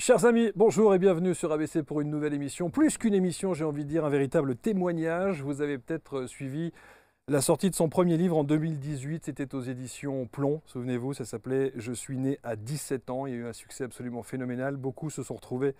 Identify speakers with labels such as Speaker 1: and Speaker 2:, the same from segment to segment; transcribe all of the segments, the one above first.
Speaker 1: Chers amis, bonjour et bienvenue sur ABC pour une nouvelle émission. Plus qu'une émission, j'ai envie de dire un véritable témoignage. Vous avez peut-être euh, suivi la sortie de son premier livre en 2018. C'était aux éditions Plomb, souvenez-vous, ça s'appelait Je suis né à 17 ans. Il y a eu un succès absolument phénoménal. Beaucoup se sont retrouvés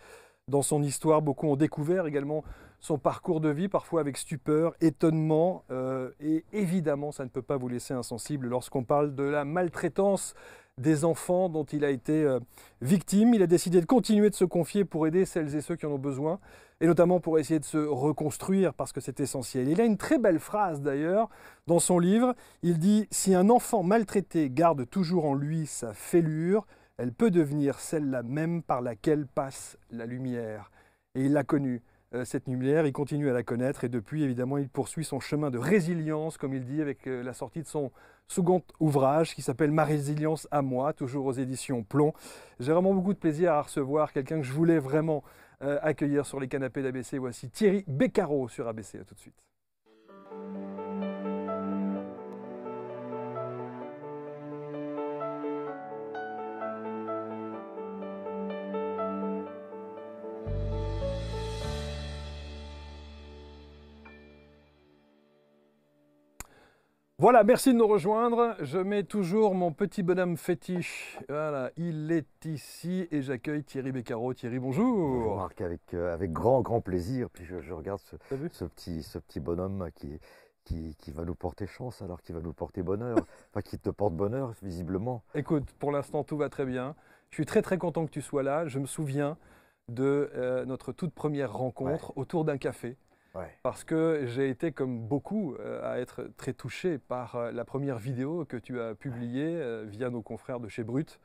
Speaker 1: dans son histoire. Beaucoup ont découvert également son parcours de vie, parfois avec stupeur, étonnement. Euh, et évidemment, ça ne peut pas vous laisser insensible lorsqu'on parle de la maltraitance des enfants dont il a été euh, victime. Il a décidé de continuer de se confier pour aider celles et ceux qui en ont besoin, et notamment pour essayer de se reconstruire, parce que c'est essentiel. Il a une très belle phrase d'ailleurs dans son livre. Il dit ⁇ Si un enfant maltraité garde toujours en lui sa fêlure, elle peut devenir celle-là même par laquelle passe la lumière. ⁇ Et il l'a connue. Euh, cette lumière, il continue à la connaître et depuis, évidemment, il poursuit son chemin de résilience, comme il dit, avec euh, la sortie de son second ouvrage qui s'appelle Ma résilience à moi, toujours aux éditions Plomb. J'ai vraiment beaucoup de plaisir à recevoir quelqu'un que je voulais vraiment euh, accueillir sur les canapés d'ABC. Voici Thierry Beccaro sur ABC. À tout de suite. Voilà, merci de nous rejoindre. Je mets toujours mon petit bonhomme fétiche. Voilà, il est ici et j'accueille Thierry Beccaro. Thierry, bonjour. Bonjour
Speaker 2: Marc, avec, euh, avec grand, grand plaisir. Puis je, regarde ce, petit, bonhomme qui, va nous porter chance, alors qu'il va nous porter bonheur. enfin, qui te porte bonheur, visiblement.
Speaker 1: Écoute, pour l'instant, tout va très bien. Je suis très, très content que tu sois là. Je me souviens de euh, notre toute première rencontre autour d'un café. Parce que j'ai été, comme beaucoup, euh, à être très touché par euh, la première vidéo que tu as publiée euh, via nos confrères de chez Brut,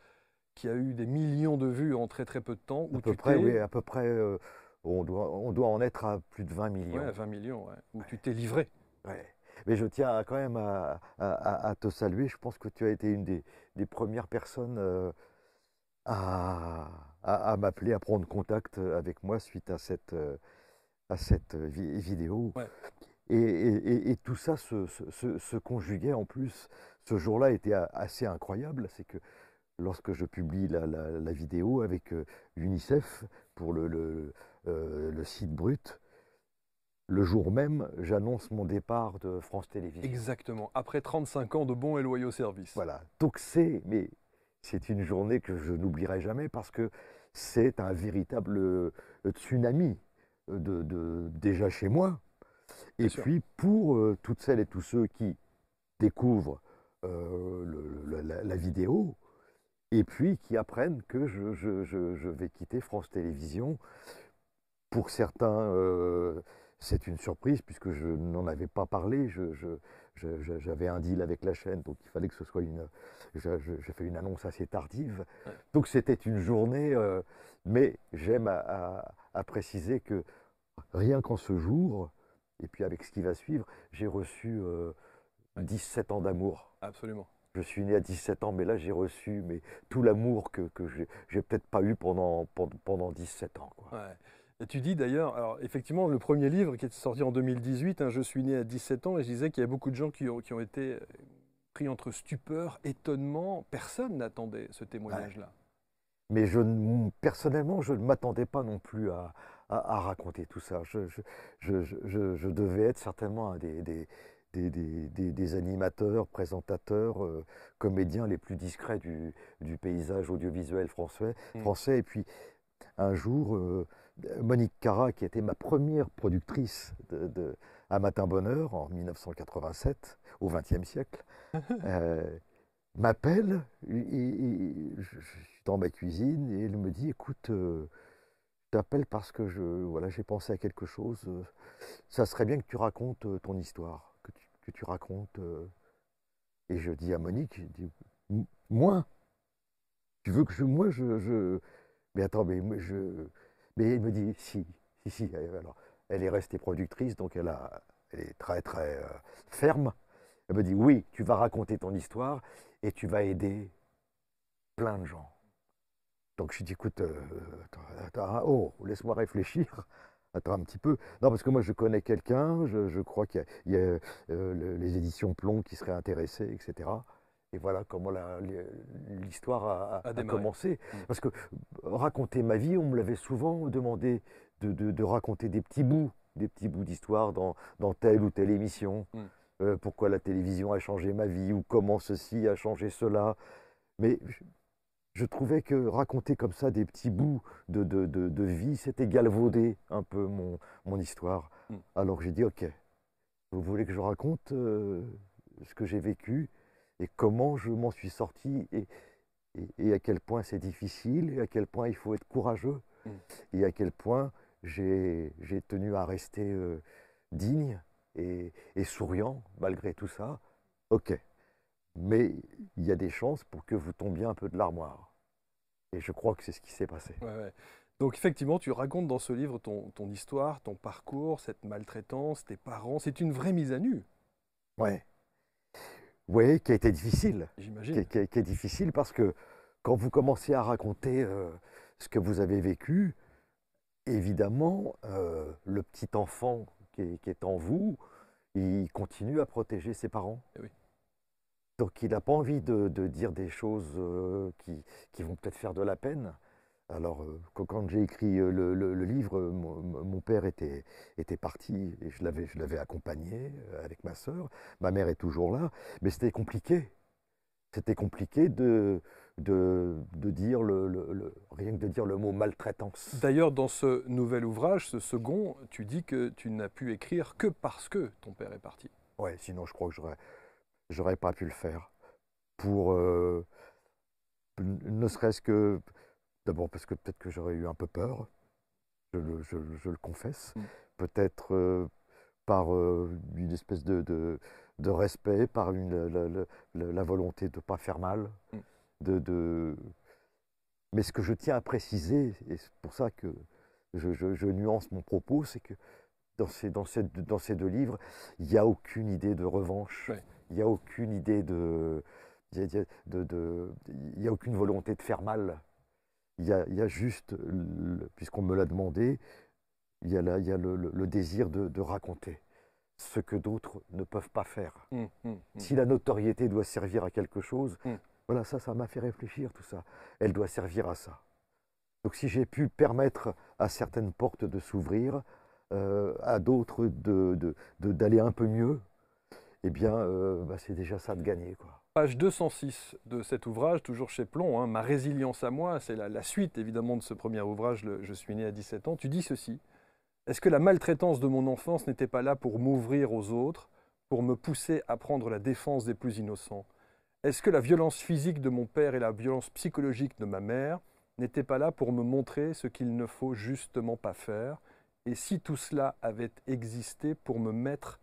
Speaker 1: qui a eu des millions de vues en très très peu de temps. Où à, peu tu près, oui, à
Speaker 2: peu près, on doit, on, doit, en être à plus de 20 millions. Ouais, 20 millions, où tu t'es livré. Mais je tiens quand même à, te saluer. Je pense que tu as été une des premières personnes à, m'appeler, à prendre contact avec moi suite à cette à cette euh, vidéo. Et, tout ça se, conjuguait en plus. Ce jour-là était assez incroyable, c'est que lorsque je publie la, vidéo avec euh, UNICEF pour euh, le, site brut, le jour même, j'annonce mon départ de France Télévisions.
Speaker 1: Exactement, après 35 ans de bons et loyaux services. Voilà,
Speaker 2: donc c'est, mais c'est une journée que je n'oublierai jamais parce que c'est un véritable tsunami euh, de, déjà chez moi. Et puis pour euh, toutes celles et tous ceux qui découvrent euh, la, vidéo, et puis qui apprennent que je, vais quitter France Télévisions. Pour certains, c'est une surprise puisque je n'en avais pas parlé. j'avais un deal avec la chaîne, donc il fallait que ce soit une. J'ai fait une annonce assez tardive. Donc c'était une journée, mais j'aime à à préciser que rien qu'en ce jour, et puis avec ce qui va suivre, j'ai reçu 17 euh, ans d'amour. Absolument. Je suis né à 17 ans, mais là j'ai reçu mais, tout l'amour que, que j'ai peut-être pas eu pendant, pendant, 17 ans.
Speaker 1: Et tu dis d'ailleurs, alors effectivement, le premier livre qui est sorti en 2018, hein, Je suis né à 17 ans, et je disais qu'il y a beaucoup de gens qui ont, été pris entre stupeur, étonnement. Personne n'attendait ce témoignage-là.
Speaker 2: Mais personnellement, je ne m'attendais pas non plus à, raconter tout ça. Je, je, devais être certainement un des, des, animateurs, présentateurs, euh, comédiens les plus discrets du, paysage audiovisuel français. Mm. français. Et puis, un jour, euh, Monique Cara, qui était ma première productrice de, de à Matin Bonheur en 1987, au XXe siècle, euh, m'appelle, je suis dans ma cuisine et elle me dit écoute, euh, je t'appelle parce que je voilà, j'ai pensé à quelque chose. Euh, ça serait bien que tu racontes euh, ton histoire, que tu, racontes. et je dis à Monique, moi, tu veux que je moi je, mais attends mais je mais il me dit si si si alors elle est restée productrice donc elle a elle est très très ferme. Elle me dit oui, tu vas raconter ton histoire et tu vas aider plein de gens. Donc je dis, écoute, euh, ah, oh, laisse-moi réfléchir. Attends un petit peu. Non, parce que moi, je connais quelqu'un, je, crois qu'il y a, euh, les éditions Plomb qui seraient intéressées, etc. Et voilà comment l'histoire a, commencé. Mm. Parce que euh, raconter ma vie, on me l'avait souvent demandé de, raconter des petits bouts, des petits bouts d'histoire dans, telle ou telle émission. Mm. Euh, pourquoi la télévision a changé ma vie ou comment ceci a changé cela. Mais je, trouvais que raconter comme ça des petits bouts de, de, de, vie, c'était galvauder un peu mon, histoire. Hmm. Alors j'ai dit, ok, vous voulez que je raconte euh, ce que j'ai vécu et comment je m'en suis sorti et, à quel point c'est difficile et à quel point il faut être courageux hmm. et à quel point j'ai tenu à rester euh, digne et, souriant malgré tout ça, ok. Mais il y a des chances pour que vous tombiez un peu de l'armoire. Et je crois que c'est ce qui s'est passé.
Speaker 1: Donc effectivement, tu racontes dans ce livre ton, histoire, ton parcours, cette maltraitance, tes parents. C'est une vraie mise à nu.
Speaker 2: Ouais. Oui, qui a été difficile. J'imagine. Qui, est difficile parce que quand vous commencez à raconter euh, ce que vous avez vécu, évidemment, euh, le petit enfant qui est, en vous, il continue à protéger ses parents. Eh Donc il n'a pas envie de, dire des choses euh, qui, qui, vont peut-être faire de la peine. Alors euh, quand j'ai écrit euh, le, livre, mon, père était, était parti et je l'avais, je l'avais accompagné avec ma soeur Ma mère est toujours là, mais c'était compliqué c'était compliqué de, de, dire le, rien que de dire le mot
Speaker 1: maltraitance. D'ailleurs, dans ce nouvel ouvrage, ce second, tu dis que tu n'as pu écrire que parce que ton père est parti. Oui, sinon je crois que
Speaker 2: j'aurais, j'aurais pas pu le faire. Pour euh, ne serait-ce que d'abord parce que peut-être que j'aurais eu un peu peur, je le, je, confesse, mm. peut-être euh, par euh, une espèce de de respect, par la, volonté de ne pas faire mal. Mm. Mais ce que je tiens à préciser, et c'est pour ça que je, nuance mon propos, c'est que dans ces, deux livres, il n'y a aucune idée de revanche, il n'y a aucune idée de... Il n'y a, aucune volonté de faire mal. Il y a, juste, puisqu'on me l'a demandé, il y a, le, désir de raconter ce que d'autres ne peuvent pas faire. Hum, hum, hum. si la notoriété doit servir à quelque chose, voilà, ça, ça m'a fait réfléchir, tout ça. Elle doit servir à ça. Donc si j'ai pu permettre à certaines portes de s'ouvrir, euh, à d'autres d'aller un peu mieux, eh bien, euh, bah, c'est déjà ça de gagner. Quoi.
Speaker 1: Page 206 de cet ouvrage, toujours chez Plomb, hein, Ma résilience à moi, c'est la, suite évidemment de ce premier ouvrage, Je suis né à 17 ans, tu dis ceci. Est-ce que la maltraitance de mon enfance n'était pas là pour m'ouvrir aux autres, pour me pousser à prendre la défense des plus innocents Est-ce que la violence physique de mon père et la violence psychologique de ma mère n'étaient pas là pour me montrer ce qu'il ne faut justement pas faire Et si tout cela avait existé pour me mettre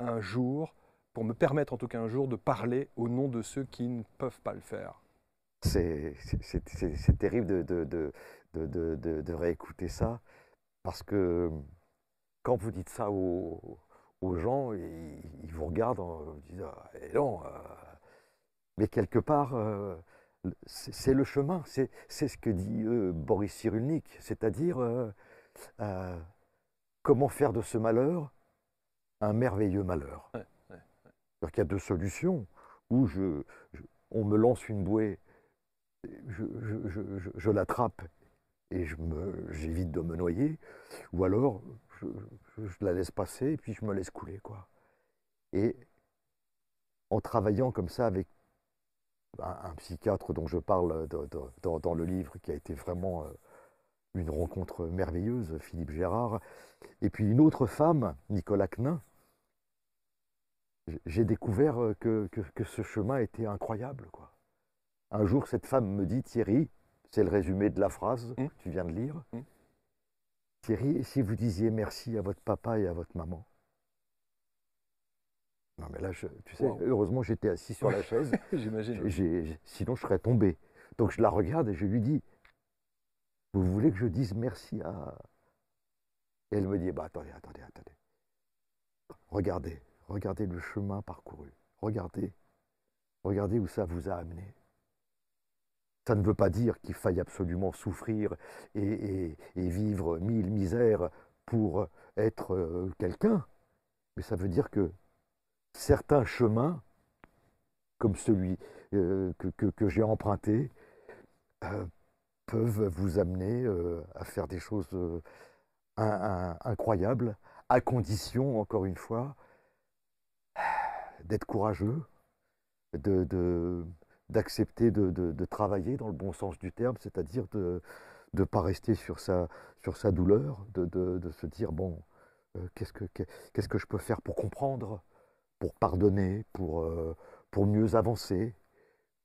Speaker 1: un jour, pour me permettre en tout cas un jour de parler au nom de ceux qui ne peuvent pas le faire
Speaker 2: C'est terrible de, de réécouter ça. Parce que euh, quand vous dites ça aux, gens, ils, vous regardent en disant eh non, euh, mais quelque part, euh, c'est le chemin, c'est ce que dit Boris Cyrulnik, c'est-à-dire comment faire de ce malheur un merveilleux malheur.
Speaker 1: il
Speaker 2: y a deux solutions où je, on me lance une bouée, je l'attrape et j'évite de me noyer, ou alors je, la laisse passer et puis je me laisse couler. Quoi. Et en travaillant comme ça avec bah, un, psychiatre dont je parle dans, le livre, qui a été vraiment euh, une rencontre merveilleuse, Philippe Gérard, et puis une autre femme, Nicolas Quenin, j'ai découvert que, que, que, ce chemin était incroyable. Quoi. Un jour, cette femme me dit, Thierry, c'est le résumé de la phrase mm. que tu viens de lire. Mm. Thierry, si vous disiez merci à votre papa et à votre maman. Non mais là, tu sais, heureusement j'étais assis sur la chaise. J'imagine. Sinon je serais tombé. Donc je la regarde et je lui dis, vous voulez que je dise merci à... Et elle me dit, bah attendez, attendez, attendez. Regardez, regardez le chemin parcouru. Regardez, regardez où ça vous a amené. Ça ne veut pas dire qu'il faille absolument souffrir et, vivre mille misères pour être euh, quelqu'un, mais ça veut dire que certains chemins, comme celui euh, que, j'ai emprunté, euh, peuvent vous amener à faire des choses incroyables, à condition, encore une fois, d'être courageux, de, de d'accepter de, travailler dans le bon sens du terme, c'est-à-dire de ne pas rester sur sa, sur sa douleur, de, se dire, bon, euh, qu'est-ce, que, que je peux faire pour comprendre, pour pardonner, pour, euh, pour mieux avancer,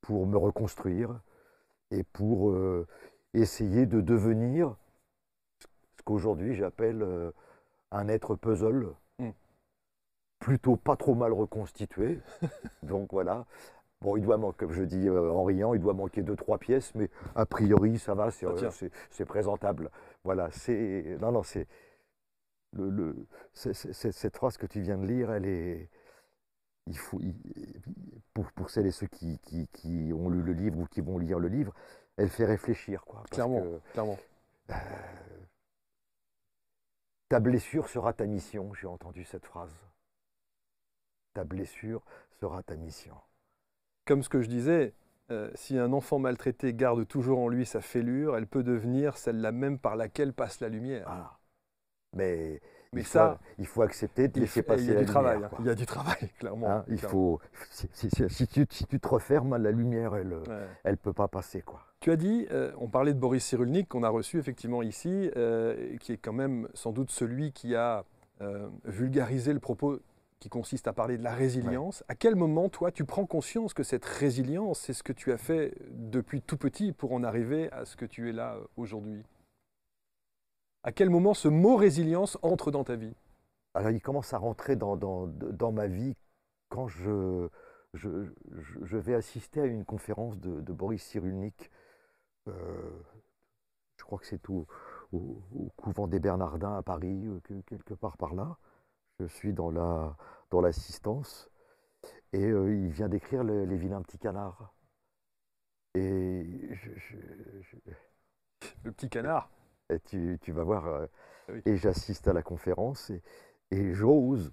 Speaker 2: pour me reconstruire et pour euh, essayer de devenir ce qu'aujourd'hui j'appelle un être puzzle, mm. plutôt pas trop mal reconstitué. Donc voilà, Bon, il doit manquer, comme je dis euh, en riant, il doit manquer deux, trois pièces, mais a priori, ça va, c'est euh, présentable. Voilà, c'est. Non, non, c'est. cette phrase que tu viens de lire, elle est. Il faut, pour, celles et ceux qui, ont lu le livre ou qui vont lire le livre, elle fait réfléchir. Quoi, clairement, clairement. Euh, ta blessure sera ta mission, j'ai entendu cette phrase.
Speaker 1: Ta blessure sera ta mission. Comme ce que je disais, euh, si un enfant maltraité garde toujours en lui sa fêlure, elle peut devenir celle-là même par laquelle passe la lumière. Ah.
Speaker 2: Mais, ça, il faut accepter de laisser passer il Travail, hein. Il y
Speaker 1: a du travail, clairement. Hein, il faut,
Speaker 2: si, tu, te refermes, la lumière, elle ne peut pas passer. quoi.
Speaker 1: Tu as dit, euh, on parlait de Boris Cyrulnik, qu'on a reçu effectivement ici, euh, qui est quand même sans doute celui qui a vulgarisé le propos qui consiste à parler de la résilience. À quel moment, toi, tu prends conscience que cette résilience, c'est ce que tu as fait depuis tout petit pour en arriver à ce que tu es là euh, aujourd'hui À quel moment ce mot résilience entre dans ta vie Alors, il commence à rentrer
Speaker 2: dans, dans, ma vie quand je, je, je, vais assister à une conférence de, Boris Cyrulnik. Euh, je crois que c'est au, au couvent des Bernardins à Paris, euh, quelque part par là. Je suis dans la dans l'assistance et euh, il vient d'écrire les vilains petits canards. Et je,
Speaker 1: le petit canard.
Speaker 2: Et tu, vas voir. Euh, ah et j'assiste à la conférence et, et j'ose,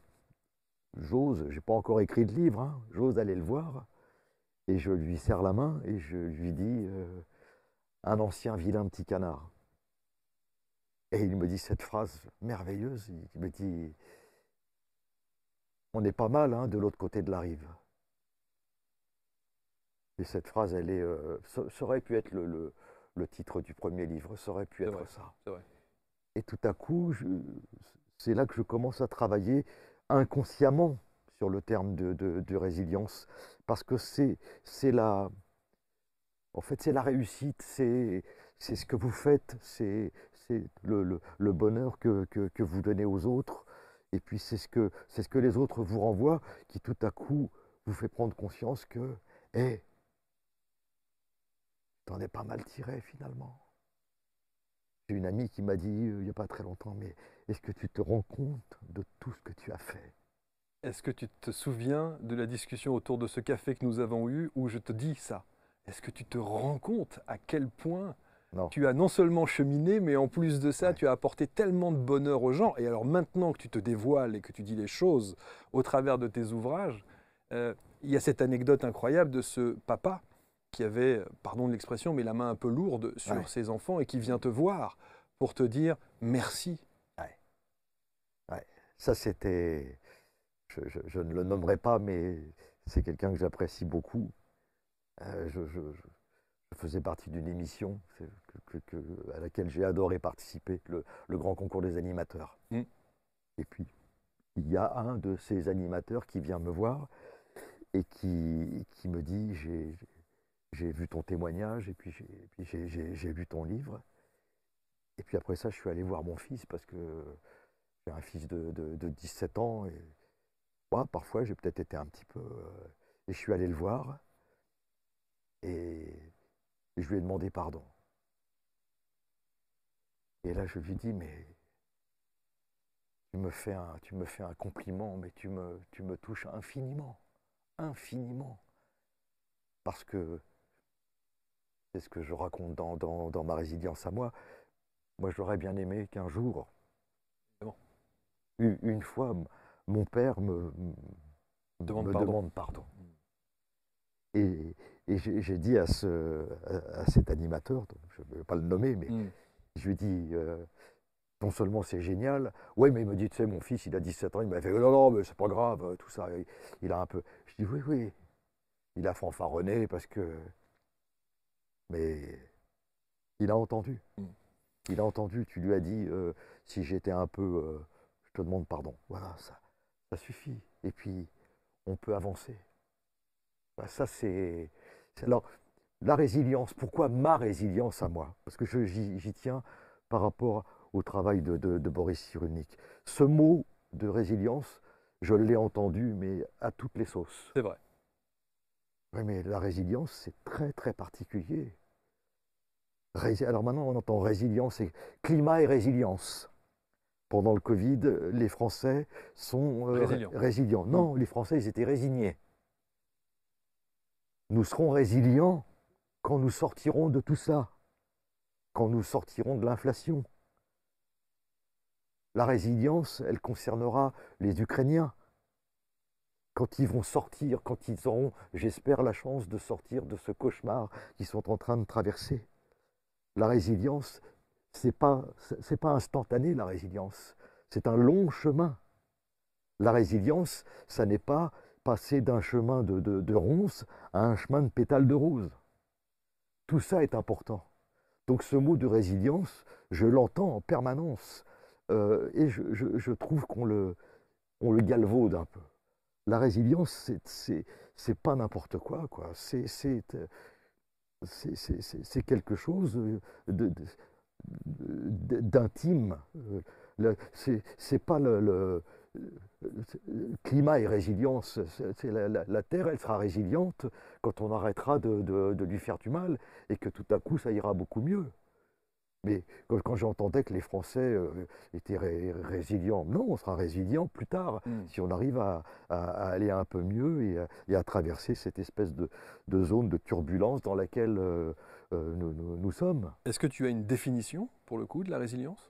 Speaker 2: j'ose. J'ai pas encore écrit de livre. Hein, j'ose aller le voir et je lui serre la main et je lui dis euh, un ancien vilain petit canard. Et il me dit cette phrase merveilleuse. Il me dit on est pas mal hein, de l'autre côté de la rive. Et cette phrase, elle est, euh, ça, aurait pu être le, titre du premier livre, ça aurait pu être ça. Et tout à coup, c'est là que je commence à travailler inconsciemment sur le terme de, résilience, parce que c'est la, en fait, c'est la réussite, c'est ce que vous faites, c'est le, bonheur que vous donnez aux autres, et puis c'est ce, que, c'est ce que les autres vous renvoient qui tout à coup vous fait prendre conscience que, hé, t'en es pas mal tiré finalement. J'ai une amie qui m'a dit euh, il n'y a pas très longtemps, mais est-ce que tu te rends compte de tout ce que tu as fait
Speaker 1: Est-ce que tu te souviens de la discussion autour de ce café que nous avons eu où je te dis ça Est-ce que tu te rends compte à quel point tu as non seulement cheminé, mais en plus de ça, tu as apporté tellement de bonheur aux gens. Et alors maintenant que tu te dévoiles et que tu dis les choses au travers de tes ouvrages, euh, il y a cette anecdote incroyable de ce papa qui avait, pardon de l'expression, mais la main un peu lourde sur ses enfants et qui vient te voir pour te dire merci.
Speaker 2: Ça, c'était. Je, ne le nommerai pas, mais c'est quelqu'un que j'apprécie beaucoup. Euh, je je faisais partie d'une émission à laquelle j'ai adoré participer, le, grand concours des animateurs. Mm. Et puis, il y a un de ces animateurs qui vient me voir et qui, me dit, j'ai vu ton témoignage et puis j'ai lu ton livre. Et puis après ça, je suis allé voir mon fils parce que j'ai un fils de, 17 ans et moi, parfois j'ai peut-être été un petit peu... Euh, et je suis allé le voir. Et je lui ai demandé pardon. Et là, je lui dis, mais tu me fais un, tu me fais un compliment, mais tu me, touches infiniment, infiniment. Parce que c'est ce que je raconte dans, ma résilience à moi. Moi, j'aurais bien aimé qu'un jour, une fois, mon père me demande, pardon. demande pardon. Mm. Et, j'ai dit à, cet animateur, je ne vais pas le nommer, mais hmm. je lui ai dit, euh, non seulement c'est génial, oui, mais il me dit, tu sais, mon fils, il a 17 ans, il m'a fait, oh non, non, mais c'est pas grave, euh, tout ça. Il, a un peu. Je dis, oui, oui. Il a fanfaronné parce que. Mais il a entendu. Hmm. Il a entendu, tu lui as dit, euh, si j'étais un peu. je te demande pardon. Voilà, ça, ça suffit. Et puis, on peut avancer. Bah, ça, c'est. Alors, la résilience, pourquoi ma résilience à moi Parce que j'y tiens par rapport au travail de, Boris Cyrulnik. Ce mot de résilience, je l'ai entendu, mais à toutes les sauces. C'est vrai. mais la résilience, c'est très, très particulier. Alors maintenant, on entend résilience et climat et résilience. Pendant le Covid, les Français sont euh, résilients. Non, les Français, ils étaient résignés. Nous serons résilients quand nous sortirons de tout ça, quand nous sortirons de l'inflation. La résilience, elle concernera les Ukrainiens. Quand ils vont sortir, quand ils auront, j'espère, la chance de sortir de ce cauchemar qu'ils sont en train de traverser. La résilience, c'est pas, pas instantané, la résilience. C'est un long chemin. La résilience, ça n'est pas passer d'un chemin de, de, ronces à un chemin de pétales de rose. Tout ça est important. Donc ce mot de résilience, je l'entends en permanence. Euh, et je, trouve qu'on le, on le galvaude un peu. La résilience, c'est pas n'importe quoi. quoi. C'est quelque chose d'intime. De, euh, c'est pas le climat et résilience. La, la, Terre, elle sera résiliente quand on arrêtera de, de, lui faire du mal et que tout à coup, ça ira beaucoup mieux. Mais quand, j'entendais que les Français euh, étaient résilients, non, on sera résilient plus tard mm. si on arrive à, aller un peu mieux et à, traverser cette espèce de, de, zone de turbulence dans laquelle euh, euh, nous, nous sommes.
Speaker 1: Est-ce que tu as une définition, pour le coup, de la résilience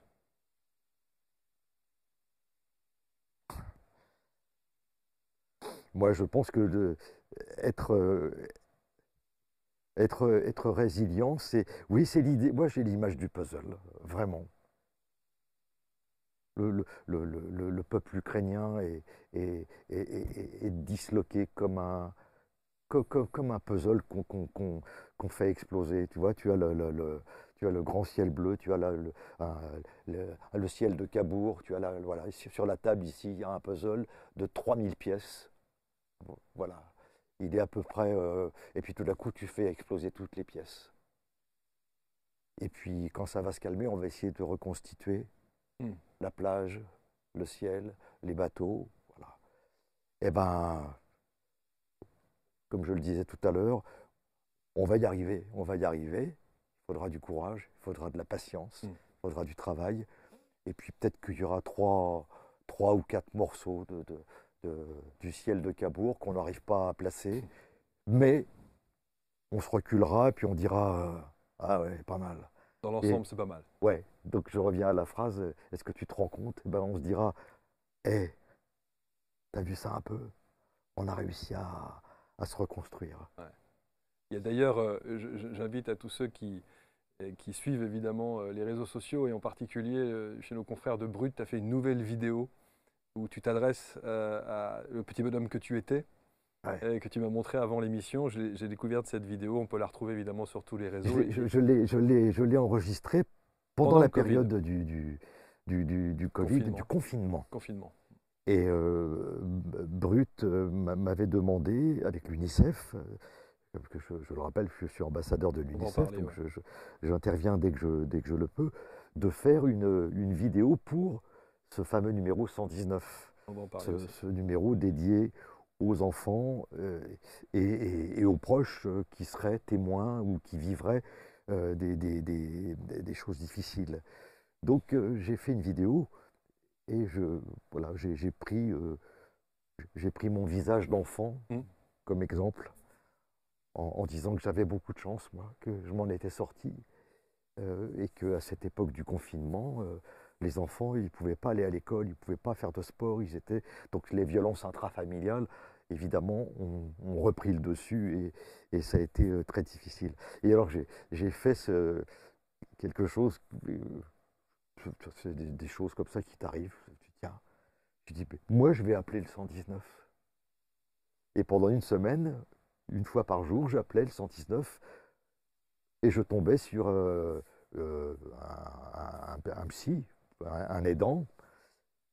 Speaker 2: Moi, je pense que euh, être, résilient, c'est. Oui, c'est l'idée. Moi, j'ai l'image du puzzle, vraiment. Le, peuple ukrainien est, disloqué comme un, puzzle qu'on fait exploser. Tu vois, tu as le, grand ciel bleu, tu as le, ciel de Cabourg, tu as sur la table ici, il y a un puzzle de 3000 pièces. Voilà. Il est à peu près. Euh, et puis tout d'un coup, tu fais exploser toutes les pièces. Et puis quand ça va se calmer, on va essayer de reconstituer hmm. la plage, le ciel, les bateaux. Voilà. Eh ben, comme je le disais tout à l'heure, on va y arriver, on va y arriver. Il faudra du courage, il faudra de la patience, hmm. il faudra du travail. Et puis peut-être qu'il y aura trois, trois ou quatre morceaux de du ciel de Cabourg qu'on n'arrive pas à placer. Mais on se reculera et puis on dira euh, Ah ouais, pas mal. Dans l'ensemble, c'est pas mal. Ouais, donc je reviens à la phrase euh, Est-ce que tu te rends compte eh ben, On se dira Hé, eh, t'as vu ça un peu On a réussi à, se reconstruire.
Speaker 1: Il y a d'ailleurs, euh, j'invite à tous ceux qui, qui suivent évidemment les réseaux sociaux et en particulier chez nos confrères de Brut, tu as fait une nouvelle vidéo où tu t'adresses euh, à le petit bonhomme que tu étais. Et que tu m'as montré avant l'émission. J'ai découvert cette vidéo. On peut la retrouver évidemment sur tous les réseaux. Je,
Speaker 2: je l'ai enregistrée pendant, pendant, la période du, du, du, Covid, confinement. du
Speaker 1: confinement. confinement.
Speaker 2: Et euh, Brut euh, m'avait demandé, avec l'UNICEF, je, le rappelle, je suis ambassadeur de l'UNICEF, donc j'interviens dès, que je, dès que je le peux, de faire une, une vidéo pour ce fameux numéro 119, ce, numéro dédié aux enfants euh, et, aux proches euh, qui seraient témoins ou qui vivraient euh, des, choses difficiles. Donc j'ai fait une vidéo et je voilà j'ai pris j'ai pris mon visage d'enfant mmh. comme exemple en, disant que j'avais beaucoup de chance moi que je m'en étais sorti et que à cette époque du confinement les enfants, ils ne pouvaient pas aller à l'école, ils ne pouvaient pas faire de sport, ils étaient... Donc les violences intrafamiliales, évidemment, ont, on repris le dessus et, ça a été euh, très difficile. Et alors j'ai fait ce, quelque chose, euh, des, choses comme ça qui t'arrivent. Tu tiens, ah, tu dis, moi je vais appeler le 119. Et pendant une semaine, une fois par jour, j'appelais le 119 et je tombais sur euh, un, psy, un aidant.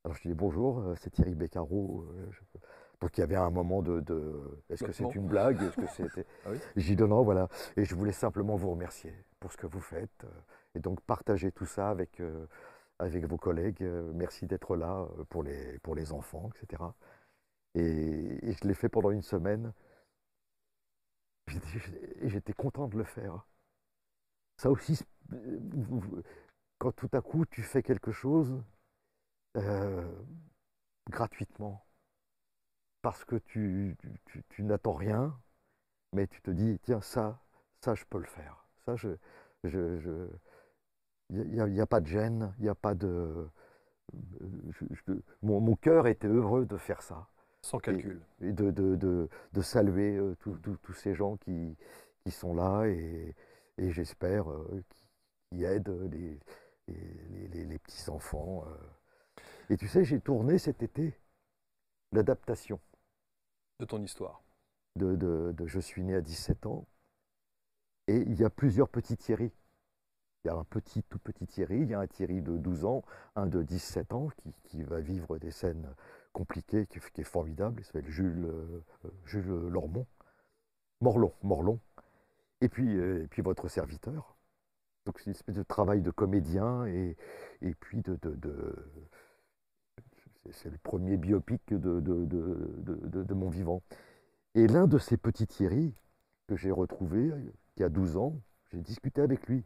Speaker 2: Alors je lui dis bonjour, euh, c'est Thierry Beccaro. Euh, donc il y avait un moment de, est-ce que c'est une blague Est-ce que c'était ah non, voilà. Et je voulais simplement vous remercier pour ce que vous faites euh, et donc partager tout ça avec avec vos collègues. Merci d'être là pour les pour les enfants, etc. Et, et je l'ai fait pendant une semaine. Et j'étais content de le faire. Ça aussi, quand tout à coup tu fais quelque chose euh, gratuitement, parce que tu, n'attends rien, mais tu te dis, tiens, ça, ça, je peux le faire. Ça, je... je, il n'y a, pas de gêne, il n'y a pas de... mon, cœur était heureux de faire ça. Sans calcul. Et, de, de, saluer euh, tous ces gens qui, sont là et, j'espère euh, qu'ils aident les, les, petits-enfants. Euh. Et tu sais, j'ai tourné cet été
Speaker 1: l'adaptation. De ton histoire.
Speaker 2: De, Je suis né à 17 ans. Et il y a plusieurs petits Thierry. Il y a un petit, tout petit Thierry, il y a un Thierry de 12 ans, un de 17 ans qui, va vivre des scènes compliquées, qui, est formidable. Il s'appelle Jules, euh, Jules Lormont. Morlon, Morlon. Et puis, euh, et puis votre serviteur. Donc c'est une espèce de travail de comédien et, et puis de, de, c'est le premier biopic de, de, mon vivant. Et l'un de ces petits Thierry que j'ai retrouvé, euh, il y a 12 ans, j'ai discuté avec lui.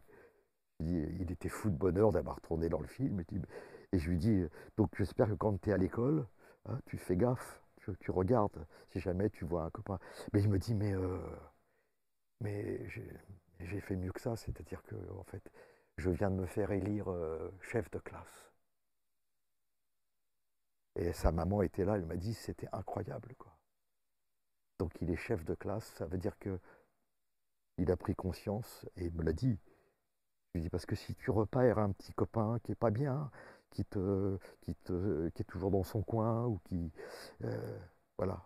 Speaker 2: Il était fou de bonheur d'avoir tourné dans le film. Et je lui dis, euh, donc j'espère que quand tu es à l'école, hein, tu fais gaffe, tu, regardes, si jamais tu vois un copain. Mais il me dit, mais, euh, mais j'ai fait mieux que ça, c'est-à-dire que, en fait, je viens de me faire élire euh, chef de classe. Et sa maman était là, elle m'a dit, c'était incroyable, quoi. Donc il est chef de classe, ça veut dire que il a pris conscience et il me l'a dit. Je lui dis parce que si tu repères un petit copain qui est pas bien, qui te, qui te, est toujours dans son coin ou qui, euh, voilà.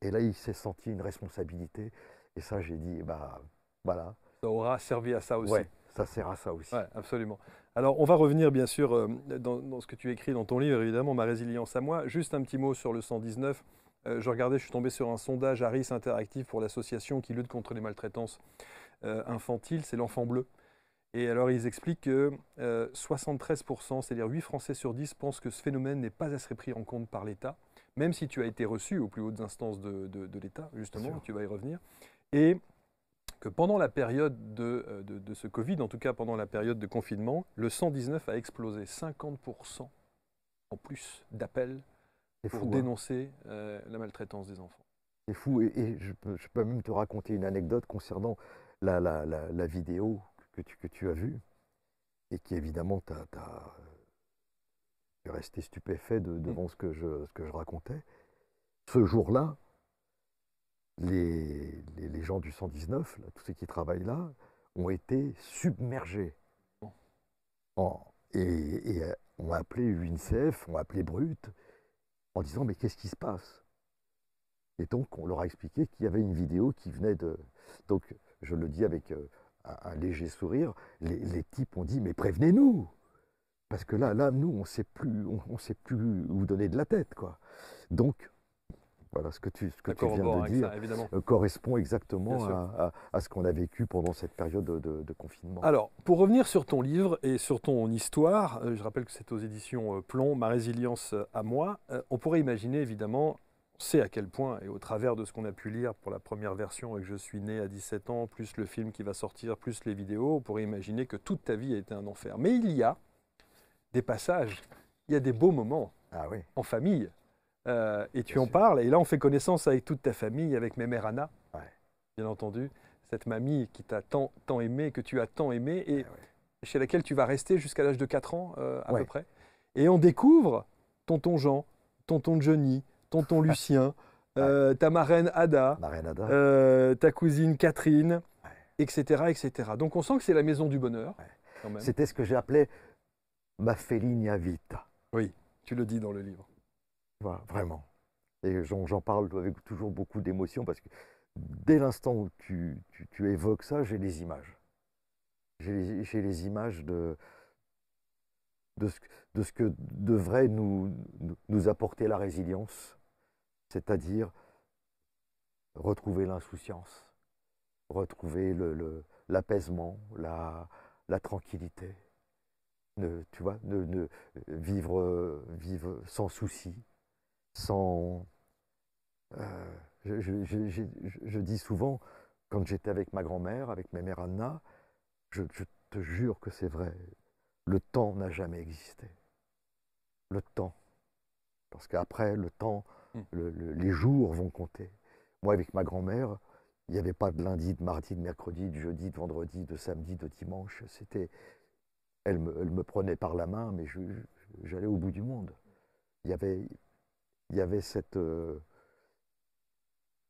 Speaker 2: Et là, il s'est senti une responsabilité. Et ça, j'ai dit, bah voilà,
Speaker 1: ça aura servi à ça aussi. Ouais, ça sert à ça aussi. absolument. Alors, on va revenir bien sûr euh, dans, ce que tu écris dans ton livre, évidemment, Ma résilience à moi. Juste un petit mot sur le 119. Euh, je regardais, je suis tombé sur un sondage Harris Interactif pour l'association qui lutte contre les maltraitances euh, infantiles, c'est l'enfant bleu. Et alors, ils expliquent que 73%, c'est-à-dire 8 Français sur 10, pensent que ce phénomène n'est pas assez pris en compte par l'État, même si tu as été reçu aux plus hautes instances de, de, de l'État, justement, tu vas y revenir. Et que pendant la période euh, de, ce Covid, en tout cas pendant la période de confinement, le 119 a explosé 50% en plus d'appels pour hein. dénoncer euh, la maltraitance des enfants.
Speaker 2: C'est fou, et, je, peux, même te raconter une anecdote concernant la, vidéo que tu, que tu, as vue, et qui évidemment t'a resté stupéfait devant mmh. ce, que je, ce que je racontais. Ce jour-là, les, gens du 119, tous ceux qui travaillent là, ont été submergés. et, euh, on a appelé UNICEF, ont appelé Brut, en disant mais qu'est-ce qui se passe Et donc on leur a expliqué qu'il y avait une vidéo qui venait de... Donc je le dis avec euh, un, léger sourire, les, types ont dit mais prévenez-nous parce que là, là, nous, on sait plus, sait plus où donner de la tête, quoi. Donc, voilà, ce que tu, viens de dire euh, correspond exactement à, ce qu'on a vécu pendant cette période de, confinement. Alors,
Speaker 1: pour revenir sur ton livre et sur ton histoire, euh, je rappelle que c'est aux éditions euh, Plomb, Ma résilience à moi, on pourrait imaginer évidemment on sait à quel point, et au travers de ce qu'on a pu lire pour la première version et que je suis né à 17 ans, plus le film qui va sortir, plus les vidéos, on pourrait imaginer que toute ta vie a été un enfer. Mais il y a des passages, il y a des beaux moments ah oui. en famille, euh, et tu en parles. Et là, on fait connaissance avec toute ta famille, avec mes mères Anna, bien entendu, cette mamie qui t'a tant, tant aimé, que tu as tant aimé, et eh chez laquelle tu vas rester jusqu'à l'âge de 4 ans, euh, à peu près. Et on découvre tonton Jean, tonton Johnny, tonton Lucien, euh, ta marraine Ada, ta cousine Catherine, etc., etc. Donc on sent que c'est la maison du bonheur. C'était ce que j'ai appelé ma
Speaker 2: féline vita. Oui, tu le dis dans le livre vraiment. Et j'en parle avec toujours beaucoup d'émotion parce que dès l'instant où tu, évoques ça, j'ai les images. J'ai les, images de, de, ce, que devrait nous, apporter la résilience, c'est-à-dire retrouver l'insouciance, retrouver l'apaisement, le, la, tranquillité, tu vois, vivre, vivre sans souci, sans... Euh, je, dis souvent, quand j'étais avec ma grand-mère, avec ma mère Anna, je, te jure que c'est vrai, le temps n'a jamais existé. Le temps. Parce qu'après, le temps, hmm. les jours vont compter. Moi, avec ma grand-mère, il n'y avait pas de lundi, de mardi, de mercredi, de jeudi, de vendredi, de samedi, de dimanche. C'était, elle me, elle me, prenait par la main, mais j'allais au bout du monde. Il y avait, il y avait cette, euh,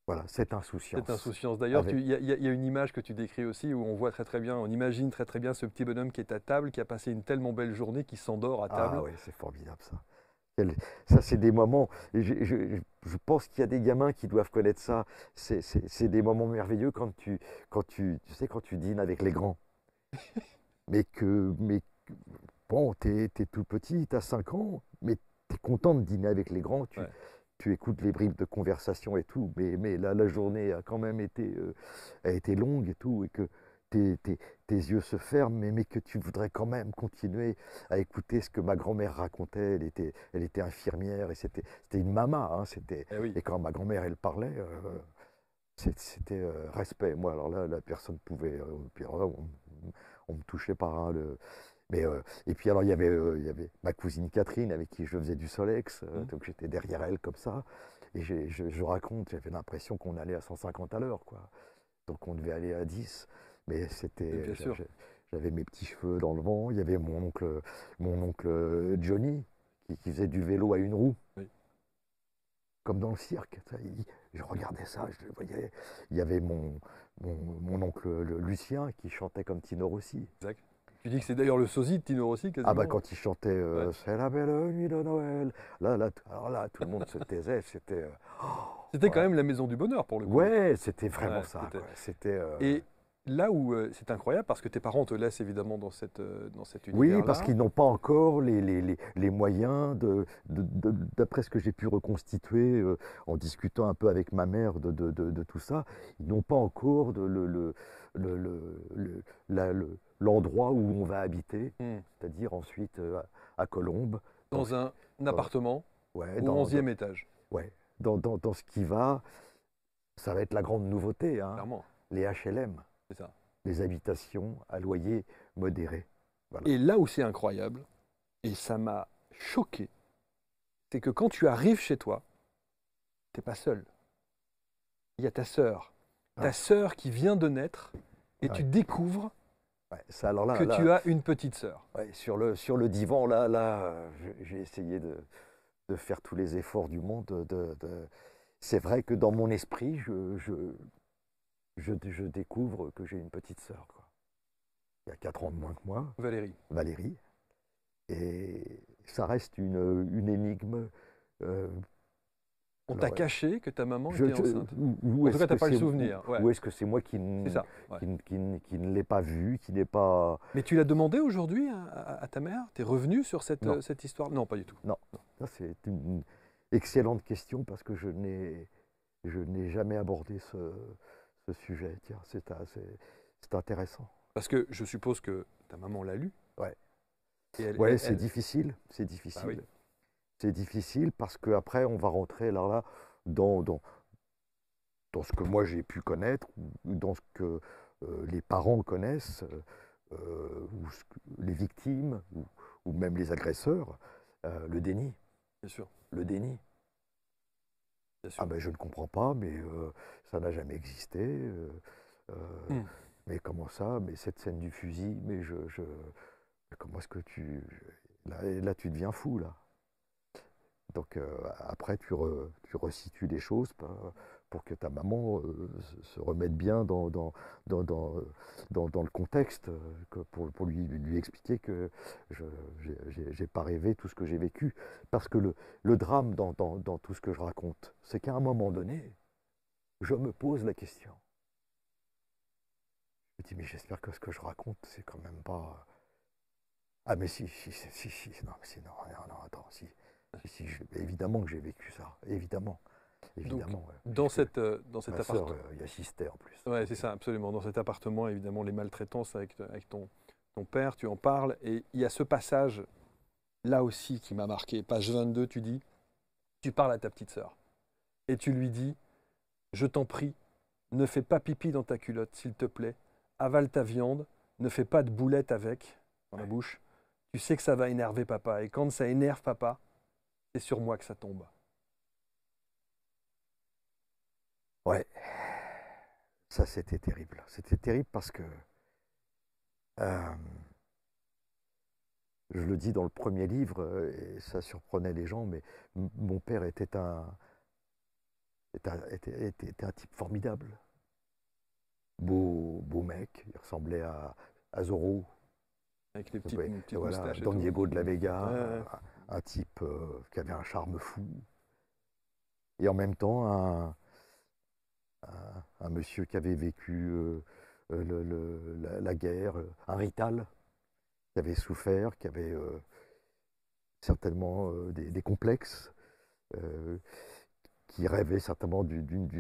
Speaker 2: voilà, cette insouciance. Cette insouciance. D'ailleurs, il
Speaker 1: y, a une image que tu décris aussi où on voit très très bien, on imagine très très bien ce petit bonhomme qui est à table, qui a passé une tellement belle journée, qui s'endort à table. Ah oui, c'est formidable ça.
Speaker 2: Ça, c'est des moments, je, pense qu'il y a des gamins qui doivent connaître ça. C'est des moments merveilleux quand tu, quand tu, sais, quand tu dînes avec les grands. mais que, mais bon, t'es tout petit, t'as 5 ans, mais content de dîner avec les grands, tu, écoutes les bribes de conversation et tout, mais, mais là, la journée a quand même été, euh, a été longue et tout, et que tes, tes, tes yeux se ferment, mais, mais, que tu voudrais quand même continuer à écouter ce que ma grand-mère racontait. Elle était, elle était infirmière et c'était une mama, hein, c'était eh Et quand ma grand-mère, elle parlait, euh, c'était euh, respect. Moi, alors là, la personne pouvait. puis, on, on, me touchait par hein, le mais, euh, et puis alors il y, avait, euh, y avait ma cousine Catherine avec qui je faisais du Solex, euh, mmh. donc j'étais derrière elle comme ça. Et je, raconte, j'avais l'impression qu'on allait à 150 à l'heure, quoi. Donc on devait aller à 10. Mais c'était. J'avais mes petits cheveux dans le vent, il y avait mon oncle, mon oncle Johnny qui, faisait du vélo à une roue. Comme dans le cirque. je regardais
Speaker 1: ça, je le voyais.
Speaker 2: Il y avait mon, oncle Lucien qui chantait comme Tino Rossi.
Speaker 1: Exact. Tu dis que c'est d'ailleurs le sosie de Tino Rossi quasiment. Ah bah quand
Speaker 2: il chantait euh, C'est la belle nuit de Noël. Là, là, alors là, tout le monde se taisait. C'était. Euh, oh,
Speaker 1: c'était quand même la maison du bonheur pour le coup. Ouais, c'était vraiment ça. C'était. Euh, Et là où c'est incroyable, parce que tes parents te laissent évidemment dans cette, dans cette Oui, parce qu'ils
Speaker 2: n'ont pas encore les, les, les, les moyens, d'après ce que j'ai pu reconstituer en discutant un peu avec ma mère de, tout ça, ils n'ont pas encore de, le l'endroit le, le, où on va habiter, hmm. c'est-à-dire ensuite euh, à, Colombe. Colombes. Dans,
Speaker 1: un appartement au 11e étage. Ouais,
Speaker 2: dans, ce qui va, ça va être la grande nouveauté. Hein, les HLM. Les habitations à loyer modéré. Et là où c'est incroyable,
Speaker 1: et ça m'a choqué, c'est que quand tu arrives chez toi, t'es pas seul. Il y a ta sœur, ta ah. sœur qui vient de naître et tu découvres
Speaker 2: ça, alors que tu as une
Speaker 1: petite sœur.
Speaker 2: sur, le, sur le divan, là, là j'ai essayé de, faire tous les efforts du monde. De, C'est vrai que dans mon esprit, je, je, découvre que j'ai une petite sœur. Il y a 4 ans de moins que moi. Valérie. Valérie. Et ça reste une, énigme euh, on t'a caché
Speaker 1: que ta maman je, était enceinte. en tout cas, t'as pas le souvenir. Ou est-ce
Speaker 2: que c'est moi qui, qui, ne l'ai pas vu, qui n'est pas.
Speaker 1: Mais tu l'as demandé aujourd'hui à, ta mère Tu es revenu sur cette, euh, histoire Non, pas du tout.
Speaker 2: Non. C'est une excellente question parce que je n'ai, je n'ai jamais abordé ce, sujet. Tiens, c'est, c'est intéressant.
Speaker 1: Parce que je suppose que ta maman l'a lu. Ouais. Oui, c'est difficile,
Speaker 2: c'est difficile. Bah c'est difficile parce qu'après, on va rentrer là, là dans, dans, ce que moi j'ai pu connaître, dans ce que euh, les parents connaissent, euh, euh, ou les victimes, ou, même les agresseurs, le déni. Bien sûr. Le déni. Ah ben je ne comprends pas, mais ça n'a jamais existé. Hmm. Mais comment ça Mais cette scène du fusil, mais je, je comment est-ce que tu... Là, là, tu deviens fou, là. Donc euh, après, tu, resitues les choses hein, pour que ta maman euh, se remette bien dans, le contexte, euh, pour, lui, lui, expliquer que je n'ai pas rêvé tout ce que j'ai vécu. Parce que le, le drame dans, tout ce que je raconte, c'est qu'à un moment donné, je me pose la question. Je me dis, mais j'espère que ce que je raconte, c'est quand même pas... Ah mais si, si, si, non, mais si, non, non, non, attends, si évidemment que j'ai vécu ça, évidemment. Évidemment, Dans cette, euh, dans cet appartement. Euh, il y y assistait en
Speaker 1: plus. Ouais, c'est ça, absolument. Dans cet appartement, évidemment, les maltraitances avec, avec ton, ton père, tu en parles. Et il y a ce passage là aussi qui m'a marqué. Page 22, tu dis Tu parles à ta petite sœur et tu lui dis Je t'en prie, ne fais pas pipi dans ta culotte, s'il te plaît. Avale ta viande, ne fais pas de boulettes avec, dans la bouche. Tu sais que ça va énerver papa. Et quand ça énerve papa, c'est sur moi que ça tombe.
Speaker 2: Ouais, ça c'était terrible. C'était terrible parce que, euh, je le dis dans le premier livre, et ça surprenait les gens, mais mon père était un, était type formidable. Beau, beau mec, il ressemblait à, à Zorro.
Speaker 1: Avec les petites, Don Diego de la Vega
Speaker 2: un type euh, qui avait un charme fou, et en même temps un, monsieur qui avait vécu euh, la, guerre, un rital, qui avait souffert, qui avait euh, certainement des, complexes, qui rêvait certainement de,